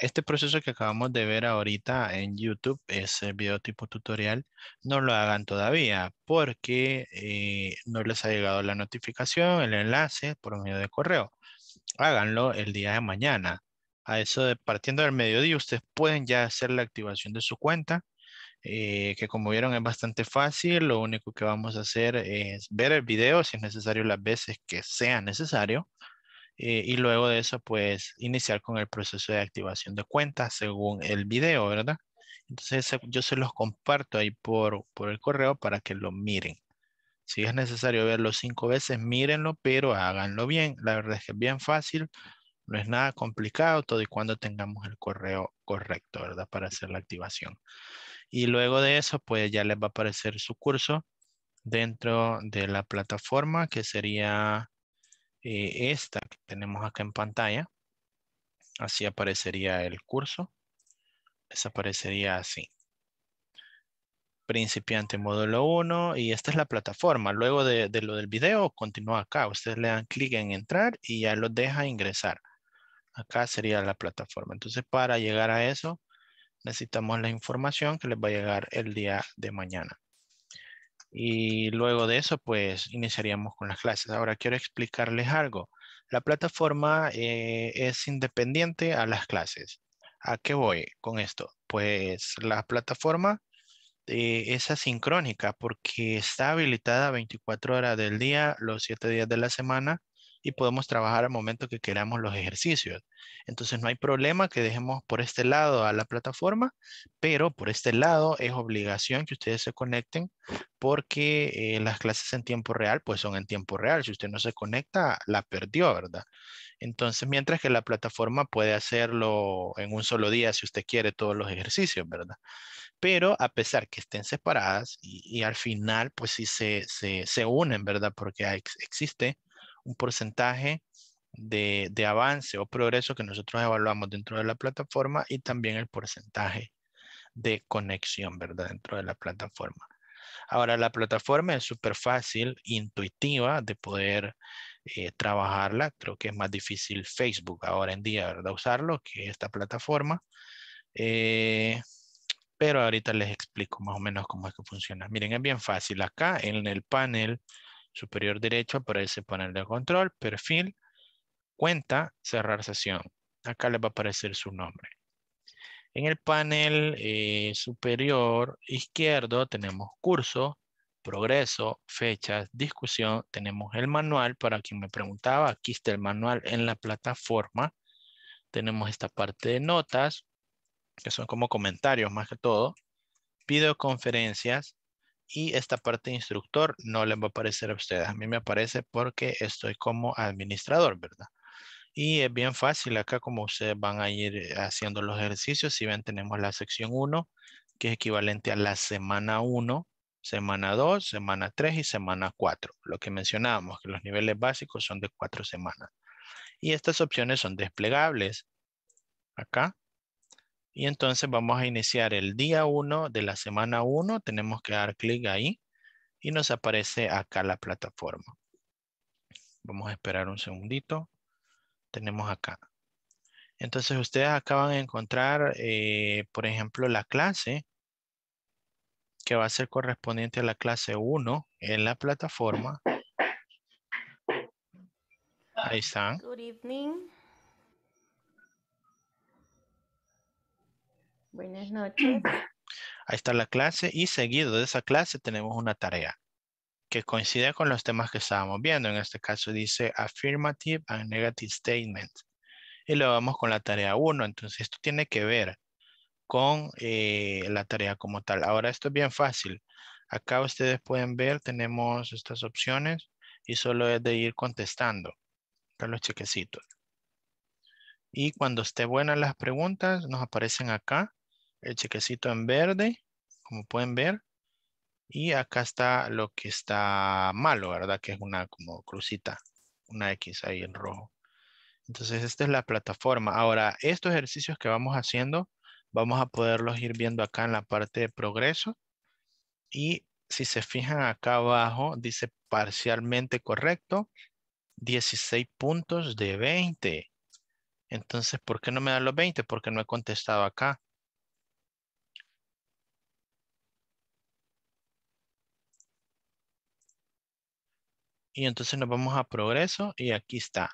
este proceso que acabamos de ver ahorita en YouTube, ese video tipo tutorial, no lo hagan todavía porque eh, no les ha llegado la notificación, el enlace por medio de correo. Háganlo el día de mañana. A eso de partiendo del mediodía, ustedes pueden ya hacer la activación de su cuenta, eh, que como vieron es bastante fácil. Lo único que vamos a hacer es ver el video si es necesario las veces que sea necesario eh, y luego de eso pues iniciar con el proceso de activación de cuentas según el video, ¿verdad? Entonces yo se los comparto ahí por, por el correo para que lo miren. Si es necesario verlo cinco veces, mírenlo, pero háganlo bien. La verdad es que es bien fácil, no es nada complicado, todo y cuando tengamos el correo correcto, ¿verdad? Para hacer la activación. Y luego de eso, pues ya les va a aparecer su curso dentro de la plataforma, que sería eh, esta que tenemos acá en pantalla. Así aparecería el curso. Desaparecería así. Principiante módulo 1 y esta es la plataforma. Luego de, lo del video, continúa acá. Ustedes le dan clic en entrar y ya lo deja ingresar. Acá sería la plataforma. Entonces, para llegar a eso, necesitamos la información que les va a llegar el día de mañana y luego de eso pues iniciaríamos con las clases. Ahora quiero explicarles algo. La plataforma eh, es independiente a las clases. ¿A qué voy con esto? Pues la plataforma eh, es asincrónica porque está habilitada 24 horas del día, los 7 días de la semana y podemos trabajar al momento que queramos los ejercicios. Entonces no hay problema que dejemos por este lado a la plataforma, pero por este lado es obligación que ustedes se conecten porque eh, las clases en tiempo real pues son en tiempo real. Si usted no se conecta, la perdió, ¿verdad? Entonces, mientras que la plataforma puede hacerlo en un solo día si usted quiere todos los ejercicios, ¿verdad? Pero a pesar que estén separadas y, al final, pues sí se, unen, ¿verdad? Porque existe un porcentaje de, avance o progreso que nosotros evaluamos dentro de la plataforma y también el porcentaje de conexión, ¿verdad? Dentro de la plataforma. Ahora, la plataforma es súper fácil, intuitiva de poder eh, trabajarla. Creo que es más difícil Facebook ahora en día, ¿verdad? Usarlo que esta plataforma. Eh, pero ahorita les explico más o menos cómo es que funciona. Miren, es bien fácil. Acá en el panel superior derecho aparece panel de control, perfil, cuenta, cerrar sesión. Acá le va a aparecer su nombre. En el panel eh, superior izquierdo tenemos curso, progreso, fechas, discusión. Tenemos el manual, para quien me preguntaba, aquí está el manual en la plataforma. Tenemos esta parte de notas, que son como comentarios más que todo. Videoconferencias, y esta parte de instructor no les va a aparecer a ustedes. A mí me aparece porque estoy como administrador, ¿verdad? Y es bien fácil acá como ustedes van a ir eh, haciendo los ejercicios. Si ven, tenemos la sección 1, que es equivalente a la semana 1, semana 2, semana 3 y semana 4. Lo que mencionábamos, que los niveles básicos son de 4 semanas. Y estas opciones son desplegables. Acá y entonces vamos a iniciar el día 1 de la semana 1. Tenemos que dar clic ahí y nos aparece acá la plataforma. Vamos a esperar un segundito. Tenemos acá. Entonces ustedes acaban de encontrar, eh, por ejemplo, la clase que va a ser correspondiente a la clase 1 en la plataforma. Ahí están. Buenas noches. Ahí está la clase y seguido de esa clase tenemos una tarea que coincide con los temas que estábamos viendo. En este caso dice affirmative and negative statement. Y luego vamos con la tarea 1. Entonces esto tiene que ver con eh, la tarea como tal. Ahora esto es bien fácil. Acá ustedes pueden ver, tenemos estas opciones y solo es de ir contestando. Están los chequecitos. Y cuando esté buenas las preguntas, nos aparecen acá el chequecito en verde, como pueden ver. Y acá está lo que está malo, ¿verdad? Que es una como crucita, una X ahí en rojo. Entonces, esta es la plataforma. Ahora, estos ejercicios que vamos haciendo, vamos a poderlos ir viendo acá en la parte de progreso. Y si se fijan acá abajo, dice parcialmente correcto, 16 puntos de 20. Entonces, ¿por qué no me da los 20? Porque no he contestado acá. y entonces nos vamos a progreso y aquí está.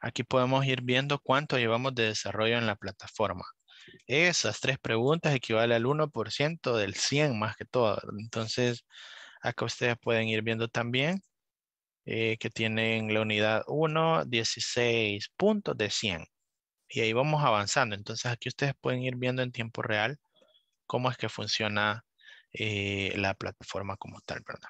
Aquí podemos ir viendo cuánto llevamos de desarrollo en la plataforma. Esas tres preguntas equivalen al 1% del 100 más que todo. Entonces, acá ustedes pueden ir viendo también eh, que tienen la unidad 1, 16 puntos de 100. Y ahí vamos avanzando. Entonces, aquí ustedes pueden ir viendo en tiempo real cómo es que funciona eh, la plataforma como tal, ¿verdad?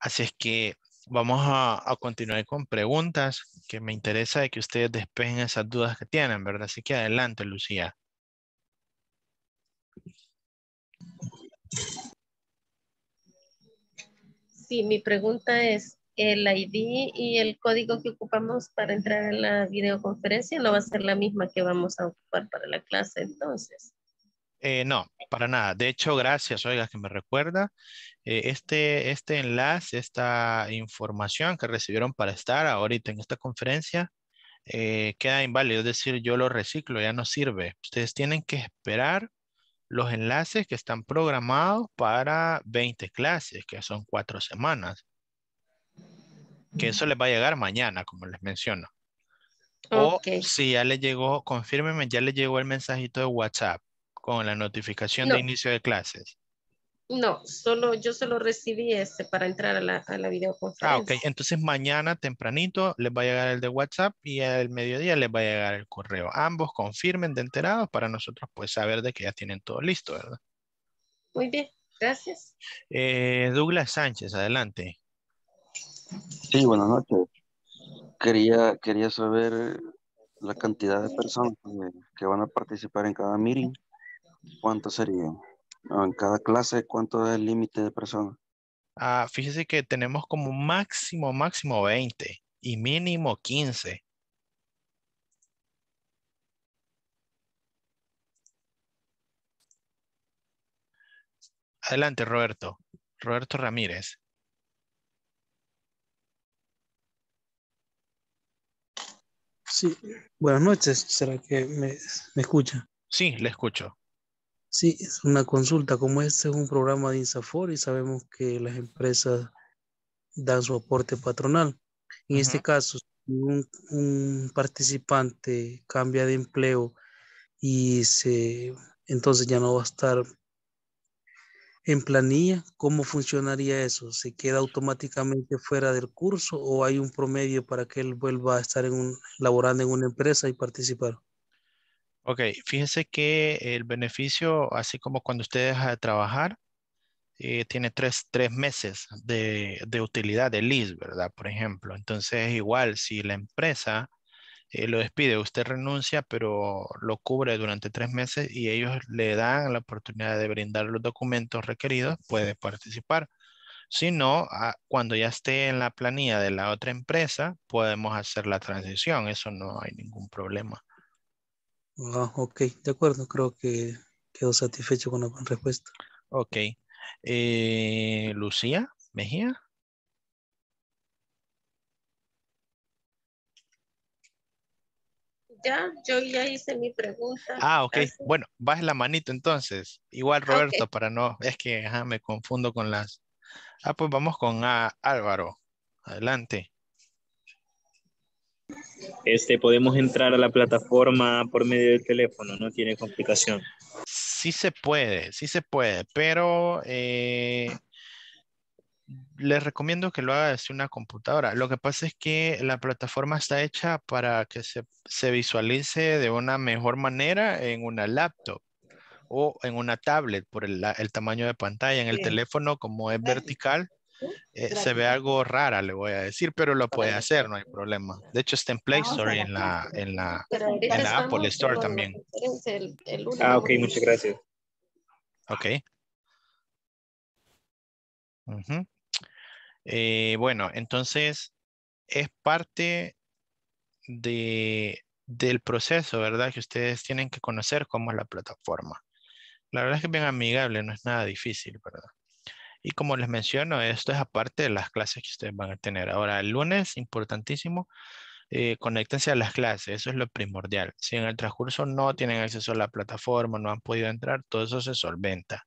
Así es que vamos a, continuar con preguntas que me interesa que ustedes despejen esas dudas que tienen, ¿verdad? Así que adelante, Lucía. Sí, mi pregunta es, ¿el ID y el código que ocupamos para entrar en la videoconferencia no va a ser la misma que vamos a ocupar para la clase entonces? Eh, no, para nada. De hecho, gracias, oiga, que me recuerda. Eh, este, este enlace, esta información que recibieron para estar ahorita en esta conferencia, eh, queda inválido. Es decir, yo lo reciclo, ya no sirve. Ustedes tienen que esperar los enlaces que están programados para 20 clases, que son cuatro semanas. Que eso les va a llegar mañana, como les menciono. O si ya les llegó, confírmeme, ya les llegó el mensajito de WhatsApp con la notificación de inicio de clases. No, solo yo solo recibí este para entrar a la, a videoconferencia. Ah, ok. Entonces mañana tempranito les va a llegar el de WhatsApp y al mediodía les va a llegar el correo. Ambos confirmen de enterados para nosotros pues saber de que ya tienen todo listo, ¿verdad? Muy bien, gracias. Eh, Douglas Sánchez, adelante. Sí, buenas noches. Quería, quería saber la cantidad de personas que, que van a participar en cada meeting. ¿Cuánto sería? En cada clase, ¿cuánto es el límite de personas? Ah, fíjese que tenemos como máximo, máximo 20 y mínimo 15. Adelante, Roberto. Roberto Ramírez. Sí, buenas noches. ¿Será que me, me escucha? Sí, le escucho. Sí, es una consulta. Como este es un programa de Insafor y sabemos que las empresas dan su aporte patronal. En este caso, si un, participante cambia de empleo y se, entonces ya no va a estar en planilla, ¿cómo funcionaría eso? ¿Se queda automáticamente fuera del curso o hay un promedio para que él vuelva a estar en laborando en una empresa y participar? Ok, fíjense que el beneficio, así como cuando usted deja de trabajar, eh, tiene tres, meses de, de, utilidad de lease, ¿verdad? Por ejemplo. Entonces, igual, si la empresa eh, lo despide, usted renuncia, pero lo cubre durante tres meses y ellos le dan la oportunidad de brindar los documentos requeridos, puede participar. Si no, ah, cuando ya esté en la planilla de la otra empresa, podemos hacer la transición. Eso no hay ningún problema. Ah, ok, de acuerdo, creo que quedo satisfecho con la respuesta. Ok. Eh, Lucía Mejía. Ya, yo ya hice mi pregunta. Ah, ok. Bueno, baje la manito entonces. Igual Roberto, para no, es que me confundo con las. Ah, pues vamos con Álvaro. Adelante este, podemos entrar a la plataforma por medio del teléfono, no tiene complicación. Sí se puede, sí se puede, pero eh, les recomiendo que lo haga desde una computadora. Lo que pasa es que la plataforma está hecha para que se, visualice de una mejor manera en una laptop o en una tablet por el, tamaño de pantalla. En el teléfono, como es vertical, eh, se ve algo rara, le voy a decir, pero lo puede hacer, no hay problema. De hecho, está en Play ah, Store en la, en la, Apple Store también. Ah, ok, muchas gracias. Ok. Eh, bueno, entonces es parte de, del proceso, ¿verdad? Que ustedes tienen que conocer cómo es la plataforma. La verdad es que es bien amigable, no es nada difícil, ¿verdad? Y como les menciono, esto es aparte de las clases que ustedes van a tener. Ahora, el lunes, importantísimo, eh, conéctense a las clases, eso es lo primordial. Si en el transcurso no tienen acceso a la plataforma, no han podido entrar, todo eso se solventa.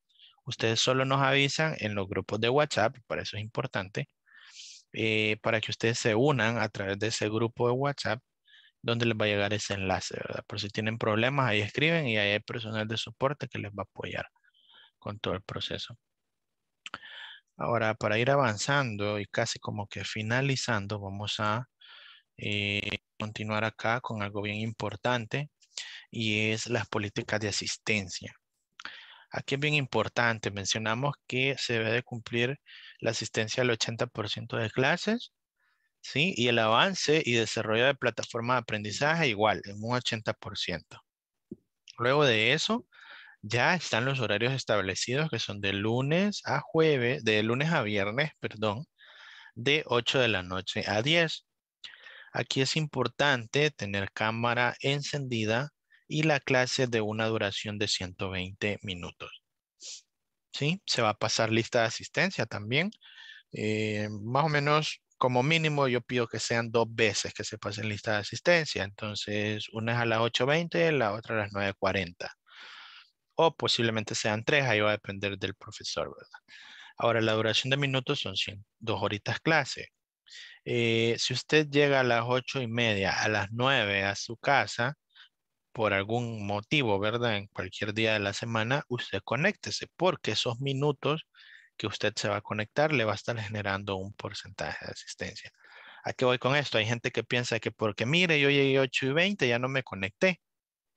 Ustedes solo nos avisan en los grupos de WhatsApp, para eso es importante, eh, para que ustedes se unan a través de ese grupo de WhatsApp donde les va a llegar ese enlace, ¿verdad? Por si tienen problemas, ahí escriben y ahí hay personal de soporte que les va a apoyar con todo el proceso. Ahora, para ir avanzando y casi como que finalizando, vamos a eh, continuar acá con algo bien importante y es las políticas de asistencia. Aquí es bien importante, mencionamos que se debe cumplir la asistencia al 80% de clases, ¿sí? Y el avance y desarrollo de plataformas de aprendizaje igual, en un 80%. Luego de eso, ya están los horarios establecidos que son de lunes a jueves, de lunes a viernes, perdón, de 8 de la noche a 10. Aquí es importante tener cámara encendida y la clase de una duración de 120 minutos. ¿Sí? Se va a pasar lista de asistencia también. Eh, más o menos, como mínimo, yo pido que sean dos veces que se pasen lista de asistencia. Entonces, una es a las 8.20, la otra a las 9.40 o posiblemente sean tres, ahí va a depender del profesor, ¿verdad? Ahora, la duración de minutos son 100, dos horitas clase. Eh, si usted llega a las ocho y media, a las nueve a su casa, por algún motivo, ¿verdad? En cualquier día de la semana, usted conéctese, porque esos minutos que usted se va a conectar le va a estar generando un porcentaje de asistencia. ¿A qué voy con esto? Hay gente que piensa que porque mire, yo llegué a ocho y 20, ya no me conecté.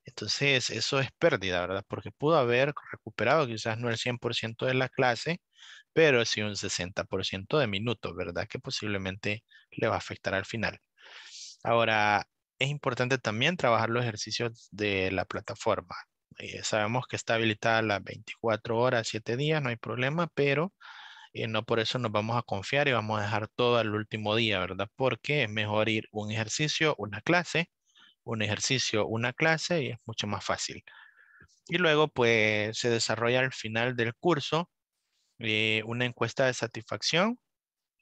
Entonces, eso es pérdida, ¿verdad? Porque pudo haber recuperado quizás no el 100% de la clase, pero sí un 60% de minutos, ¿verdad? Que posiblemente le va a afectar al final. Ahora, es importante también trabajar los ejercicios de la plataforma. Eh, sabemos que está habilitada las 24 horas, 7 días, no hay problema, pero eh, no por eso nos vamos a confiar y vamos a dejar todo al último día, ¿verdad? Porque es mejor ir un ejercicio, una clase, un ejercicio, una clase y es mucho más fácil. Y luego, pues, se desarrolla al final del curso eh, una encuesta de satisfacción,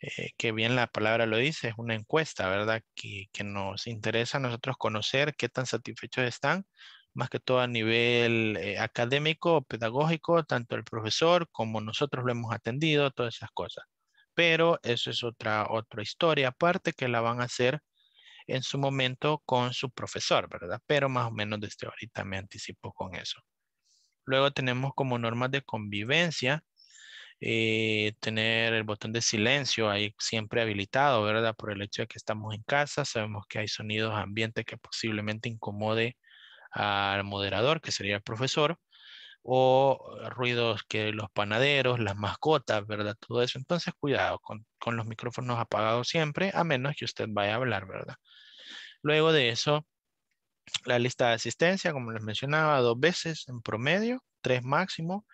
eh, que bien la palabra lo dice, es una encuesta, ¿verdad? Que, nos interesa a nosotros conocer qué tan satisfechos están, más que todo a nivel eh, académico, pedagógico, tanto el profesor como nosotros lo hemos atendido, todas esas cosas. Pero eso es otra, otra historia aparte que la van a hacer en su momento con su profesor, ¿verdad? Pero más o menos desde ahorita me anticipo con eso. Luego tenemos como normas de convivencia, eh, tener el botón de silencio ahí siempre habilitado, ¿verdad? Por el hecho de que estamos en casa, sabemos que hay sonidos ambientes que posiblemente incomode al moderador, que sería el profesor o eh, ruidos que los panaderos, las mascotas, ¿verdad? Todo eso. Entonces, cuidado con, los micrófonos apagados siempre, a menos que usted vaya a hablar, ¿verdad? Luego de eso, la lista de asistencia, como les mencionaba, dos veces en promedio, tres máximo.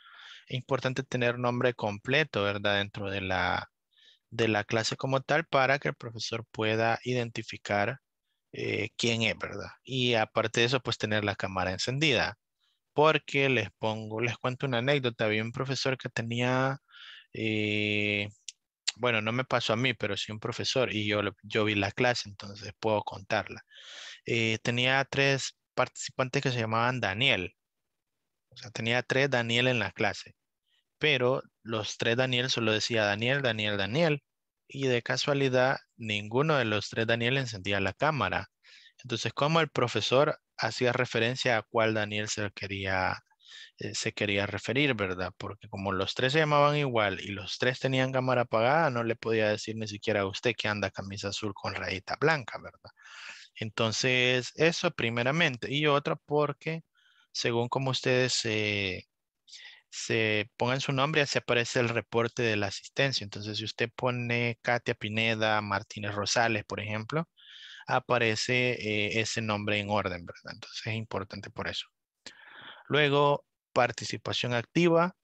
Es importante tener nombre completo, ¿verdad? Dentro de la, de la clase como tal para que el profesor pueda identificar eh, quién es, ¿verdad? Y aparte de eso, pues tener la cámara encendida porque les pongo, les cuento una anécdota. Había un profesor que tenía, eh, bueno, no me pasó a mí, pero sí un profesor y yo, yo vi la clase, entonces puedo contarla. Eh, tenía tres participantes que se llamaban Daniel. O sea, tenía tres Daniel en la clase, pero los tres Daniel solo decía Daniel, Daniel, Daniel. Y de casualidad, ninguno de los tres Daniel encendía la cámara. Entonces, como el profesor hacía referencia a cuál Daniel se quería, eh, se quería referir, ¿verdad? Porque como los tres se llamaban igual y los tres tenían cámara apagada, no le podía decir ni siquiera a usted que anda camisa azul con rayita blanca, ¿verdad? Entonces, eso primeramente. Y otra porque, según como ustedes se pongan su nombre, así aparece el reporte de la asistencia. Entonces, si usted pone Katia Pineda, Martínez Rosales, por ejemplo, aparece eh, ese nombre en orden, ¿verdad? Entonces es importante por eso. Luego, participación activa,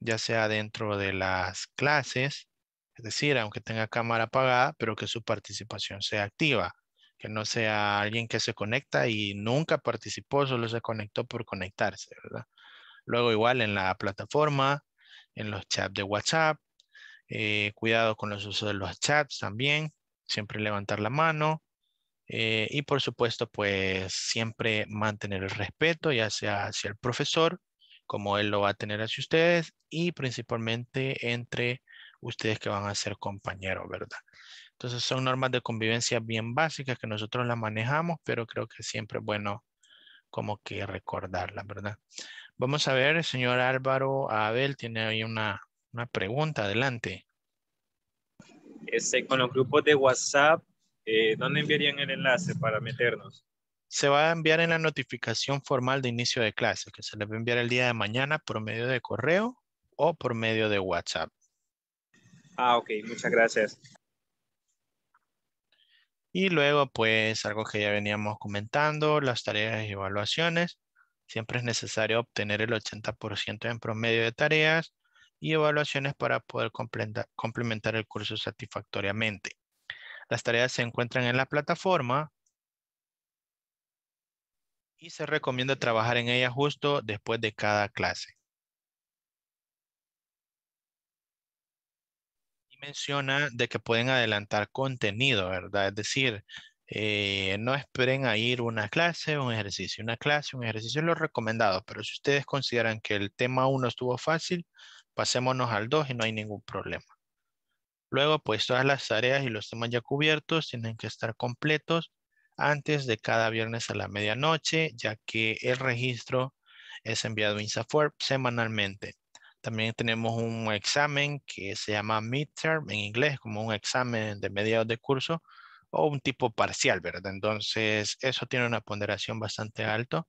ya sea dentro de las clases, es decir, aunque tenga cámara apagada, pero que su participación sea activa, que no sea alguien que se conecta y nunca participó, solo se conectó por conectarse, ¿verdad? Luego igual en la plataforma, en los chats de WhatsApp, eh, cuidado con los usos de los chats también, siempre levantar la mano, eh, y por supuesto, pues siempre mantener el respeto, ya sea hacia el profesor, como él lo va a tener hacia ustedes, y principalmente entre ustedes que van a ser compañeros, ¿verdad? Entonces son normas de convivencia bien básicas que nosotros las manejamos, pero creo que siempre es bueno como que recordarlas, ¿verdad? Vamos a ver, señor Álvaro Abel tiene ahí una, pregunta, adelante. Este, con los grupos de WhatsApp eh, ¿Dónde enviarían el enlace para meternos? Se va a enviar en la notificación formal de inicio de clase, que se les va a enviar el día de mañana por medio de correo o por medio de WhatsApp. Ah, ok, muchas gracias. Y luego, pues, algo que ya veníamos comentando, las tareas y evaluaciones. Siempre es necesario obtener el 80% en promedio de tareas y evaluaciones para poder complementar el curso satisfactoriamente. Las tareas se encuentran en la plataforma y se recomienda trabajar en ella justo después de cada clase. Y menciona de que pueden adelantar contenido, ¿verdad? Es decir, eh, no esperen a ir una clase, un ejercicio, una clase, un ejercicio, es lo recomendado, pero si ustedes consideran que el tema 1 estuvo fácil, pasémonos al 2 y no hay ningún problema. Luego, pues todas las tareas y los temas ya cubiertos tienen que estar completos antes de cada viernes a la medianoche, ya que el registro es enviado a INSAFOR semanalmente. También tenemos un examen que se llama midterm en inglés, como un examen de mediados de curso o un tipo parcial, ¿verdad? Entonces, eso tiene una ponderación bastante alto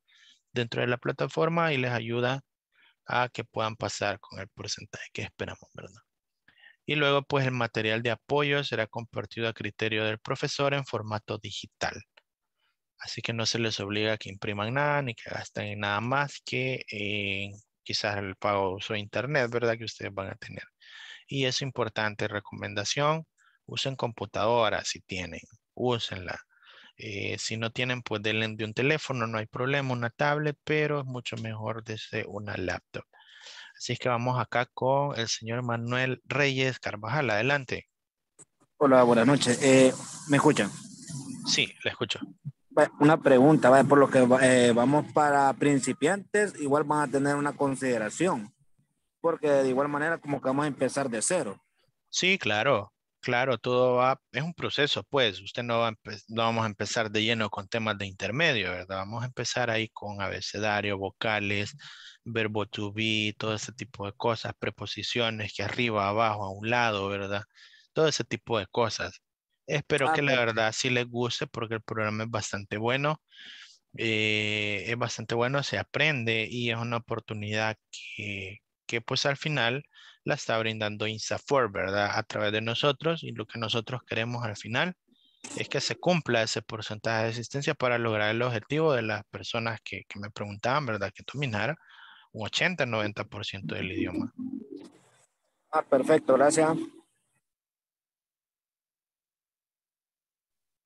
dentro de la plataforma y les ayuda a que puedan pasar con el porcentaje que esperamos, ¿verdad? Y luego, pues el material de apoyo será compartido a criterio del profesor en formato digital. Así que no se les obliga a que impriman nada ni que gasten nada más que eh, quizás el pago de uso de internet, ¿verdad? Que ustedes van a tener. Y es importante, recomendación, usen computadora si tienen, úsenla. Eh, si no tienen, pues denle de un teléfono, no hay problema, una tablet, pero es mucho mejor desde una laptop. Así que vamos acá con el señor Manuel Reyes Carvajal. Adelante. Hola, buenas noches. Eh, ¿Me escuchan? Sí, le escucho. Una pregunta, por lo que eh, vamos para principiantes, igual van a tener una consideración, porque de igual manera como que vamos a empezar de cero. Sí, claro. Claro, todo va, es un proceso, pues. Usted no va, vamos a empezar de lleno con temas de intermedio, ¿verdad? Vamos a empezar ahí con abecedario, vocales, verbo to be, todo ese tipo de cosas, preposiciones que arriba, abajo, a un lado, ¿verdad? Todo ese tipo de cosas. Espero que la verdad sí les guste porque el programa es bastante bueno. Eh, es bastante bueno, se aprende y es una oportunidad que, que pues al final la está brindando Instafor, ¿verdad? A través de nosotros y lo que nosotros queremos al final es que se cumpla ese porcentaje de asistencia para lograr el objetivo de las personas que, me preguntaban, ¿verdad? Que dominara un 80-90% del idioma. Ah, perfecto, gracias.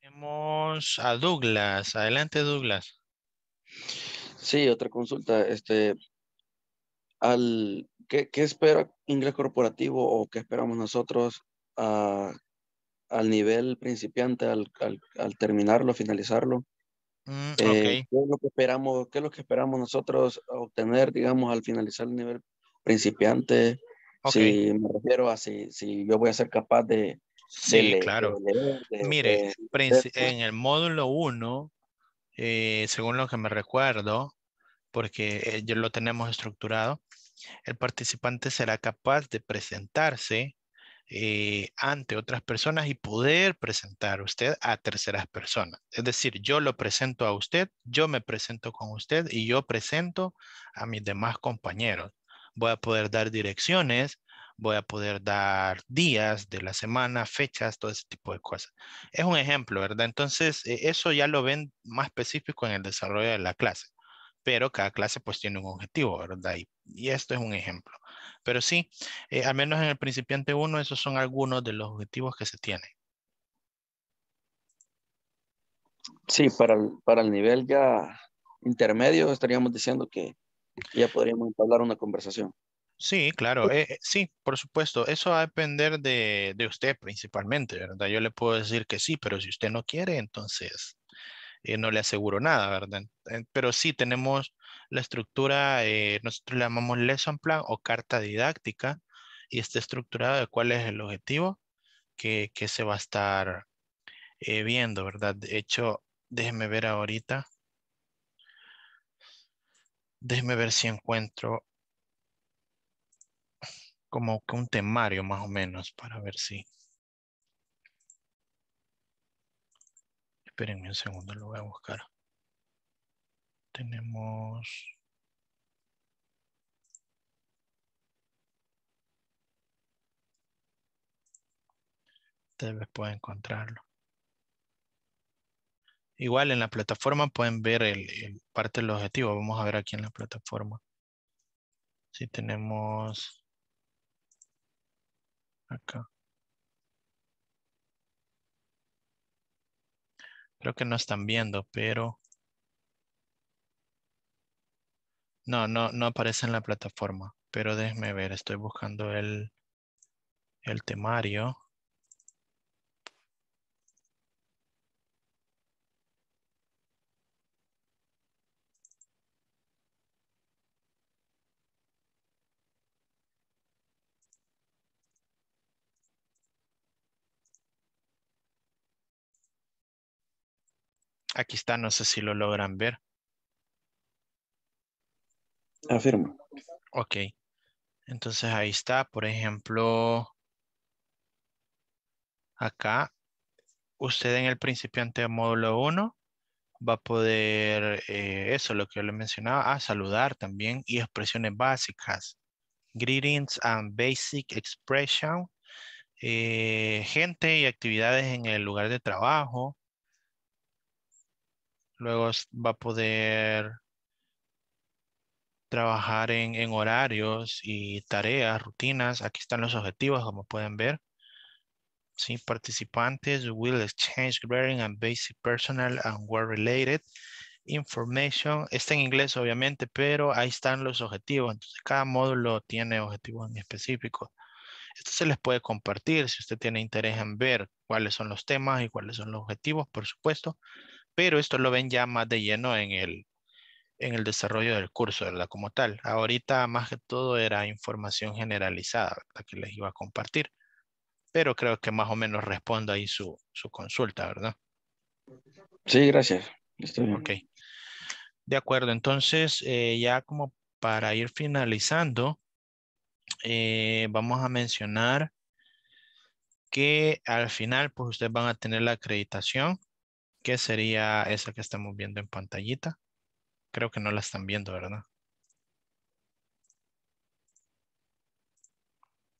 Tenemos a Douglas. Adelante, Douglas. Sí, otra consulta. Este, al, ¿qué, ¿qué, espera inglés corporativo o qué esperamos nosotros ah, al nivel principiante, al, al, terminarlo, finalizarlo? Mm, eh, ¿qué, es lo que esperamos, ¿Qué lo que esperamos nosotros obtener, digamos, al finalizar el nivel principiante? Si me refiero a si, si yo voy a ser capaz de, Sí, claro. Mire, en el módulo 1, eh, según lo que me recuerdo, porque eh, yo lo tenemos estructurado, el participante será capaz de presentarse eh, ante otras personas y poder presentar usted a terceras personas. Es decir, yo lo presento a usted, yo me presento con usted y yo presento a mis demás compañeros. Voy a poder dar direcciones, voy a poder dar días de la semana, fechas, todo ese tipo de cosas. Es un ejemplo, ¿verdad? Entonces, eh, eso ya lo ven más específico en el desarrollo de la clase pero cada clase pues tiene un objetivo, ¿verdad? Y, esto es un ejemplo. Pero sí, eh, al menos en el principiante uno, esos son algunos de los objetivos que se tienen. Sí, para el, para el nivel ya intermedio estaríamos diciendo que ya podríamos entablar una conversación. Sí, claro, eh, eh, sí, por supuesto. Eso va a depender de, de, usted principalmente, ¿verdad? Yo le puedo decir que sí, pero si usted no quiere, entonces eh, no le aseguro nada, ¿verdad? Eh, pero sí tenemos la estructura, eh, nosotros la llamamos lesson plan o carta didáctica y está estructurada de cuál es el objetivo que, se va a estar viendo, ¿verdad? De hecho, déjeme ver ahorita. déjeme ver si encuentro como que un temario más o menos para ver si... Espérenme un segundo, lo voy a buscar. Tenemos... Tal vez encontrarlo. Igual en la plataforma pueden ver el, parte del objetivo. Vamos a ver aquí en la plataforma. Si tenemos acá. Creo que no están viendo, pero... No, no, no aparece en la plataforma, pero déjenme ver, estoy buscando el, el temario. Aquí está, no sé si lo logran ver. Afirmo. Ok. Entonces ahí está, por ejemplo, acá, usted en el principiante de módulo 1 va a poder, eh, eso, lo que yo le mencionaba, a saludar también y expresiones básicas. Greetings and basic expression. Eh, gente y actividades en el lugar de trabajo. Luego va a poder trabajar en, horarios y tareas, rutinas. Aquí están los objetivos, como pueden ver. Sí, participantes will exchange grading and basic personal and work related information. Está en inglés, obviamente, pero ahí están los objetivos. Entonces, cada módulo tiene objetivos en específico. Esto se les puede compartir si usted tiene interés en ver cuáles son los temas y cuáles son los objetivos, por supuesto pero esto lo ven ya más de lleno en el, en el desarrollo del curso, ¿verdad? Como tal. Ahorita más que todo era información generalizada, ¿verdad? Que les iba a compartir. Pero creo que más o menos respondo ahí su, su consulta, ¿verdad? Sí, gracias. Estoy Ok. De acuerdo, entonces eh, ya como para ir finalizando, eh, vamos a mencionar que al final pues ustedes van a tener la acreditación ¿Qué sería esa que estamos viendo en pantallita. Creo que no la están viendo, ¿verdad?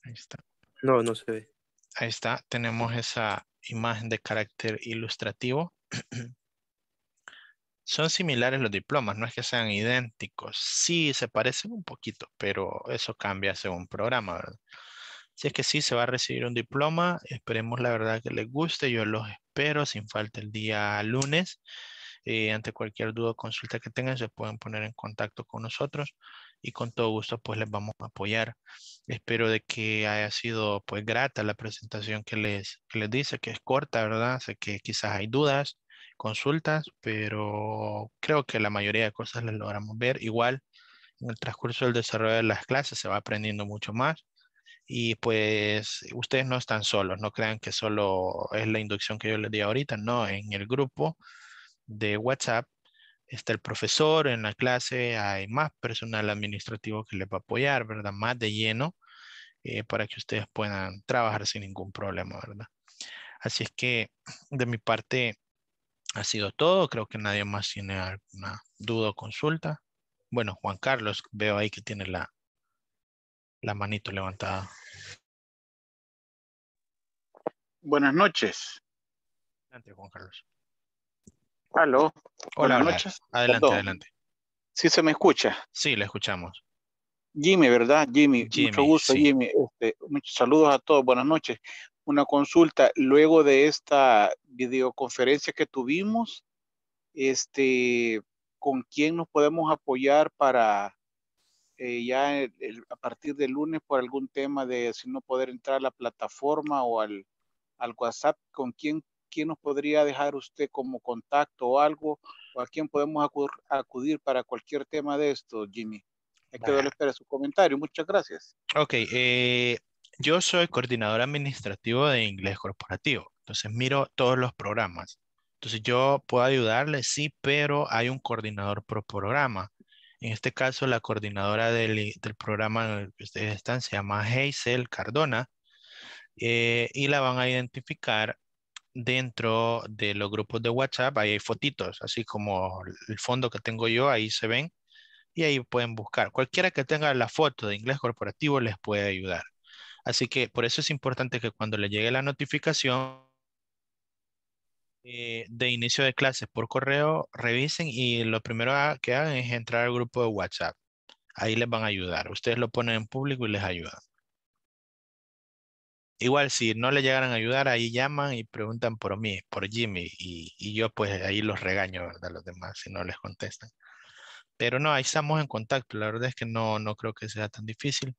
Ahí está. No, no se ve. Ahí está. Tenemos esa imagen de carácter ilustrativo. [clears throat] Son similares los diplomas, no es que sean idénticos. Sí, se parecen un poquito, pero eso cambia según programa, ¿verdad? Si es que sí, se va a recibir un diploma. Esperemos la verdad que les guste. Yo los espero sin falta el día lunes. Eh, ante cualquier duda o consulta que tengan, se pueden poner en contacto con nosotros y con todo gusto pues les vamos a apoyar. Espero de que haya sido pues grata la presentación que les, que les dice, que es corta, ¿verdad? Sé que quizás hay dudas, consultas, pero creo que la mayoría de cosas las logramos ver. Igual, en el transcurso del desarrollo de las clases se va aprendiendo mucho más. Y pues ustedes no están solos, no crean que solo es la inducción que yo les di ahorita, no, en el grupo de WhatsApp está el profesor, en la clase hay más personal administrativo que les va a apoyar, ¿verdad? Más de lleno eh, para que ustedes puedan trabajar sin ningún problema, ¿verdad? Así es que de mi parte ha sido todo, creo que nadie más tiene alguna duda o consulta. Bueno, Juan Carlos, veo ahí que tiene la, la manito levantada. Buenas noches. Adelante, Juan Carlos. Hola, Buenas noches. Adelante, adelante. Sí se me escucha. Sí, la escuchamos. Jimmy, ¿verdad? Jimmy, mucho gusto, Jimmy. Este, muchos saludos a todos. Buenas noches. Una consulta. Luego de esta videoconferencia que tuvimos, este, ¿con quién nos podemos apoyar para eh, ya a partir del lunes por algún tema de si no poder entrar a la plataforma o al, WhatsApp, ¿con quién, quién nos podría dejar usted como contacto o algo? ¿O a quién podemos acudir, para cualquier tema de esto, Jimmy? Hay que darle espera su comentario. Muchas gracias. Ok, eh, yo soy coordinador administrativo de inglés corporativo, entonces miro todos los programas. Entonces yo puedo ayudarle, sí, pero hay un coordinador por programa. En este caso, la coordinadora del, programa en el que ustedes están se llama Hazel Cardona eh, y la van a identificar dentro de los grupos de WhatsApp. Ahí hay fotitos, así como el fondo que tengo yo, ahí se ven y ahí pueden buscar. Cualquiera que tenga la foto de inglés corporativo les puede ayudar. Así que por eso es importante que cuando le llegue la notificación, eh, de inicio de clases por correo, revisen y lo primero que hagan es entrar al grupo de WhatsApp. Ahí les van a ayudar. Ustedes lo ponen en público y les ayudan. Igual, si no le llegaran a ayudar, ahí llaman y preguntan por mí, por Jimmy, y, yo pues ahí los regaño, ¿verdad? Los demás si no les contestan. Pero no, ahí estamos en contacto. La verdad es que no, no creo que sea tan difícil.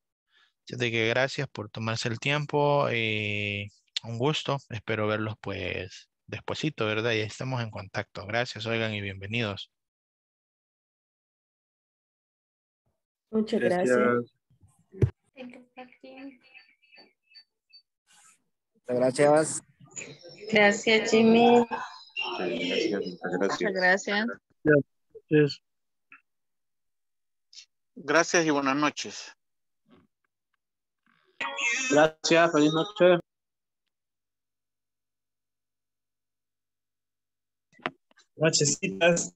Así que gracias por tomarse el tiempo. Eh, un gusto. Espero verlos pues despuesito, ¿verdad? Y ahí estamos en contacto. Gracias, oigan, y bienvenidos. Muchas gracias. Gracias. Gracias, Jimmy. Muchas gracias. Gracias. Gracias y buenas noches. Gracias, feliz noche. Nochecitas.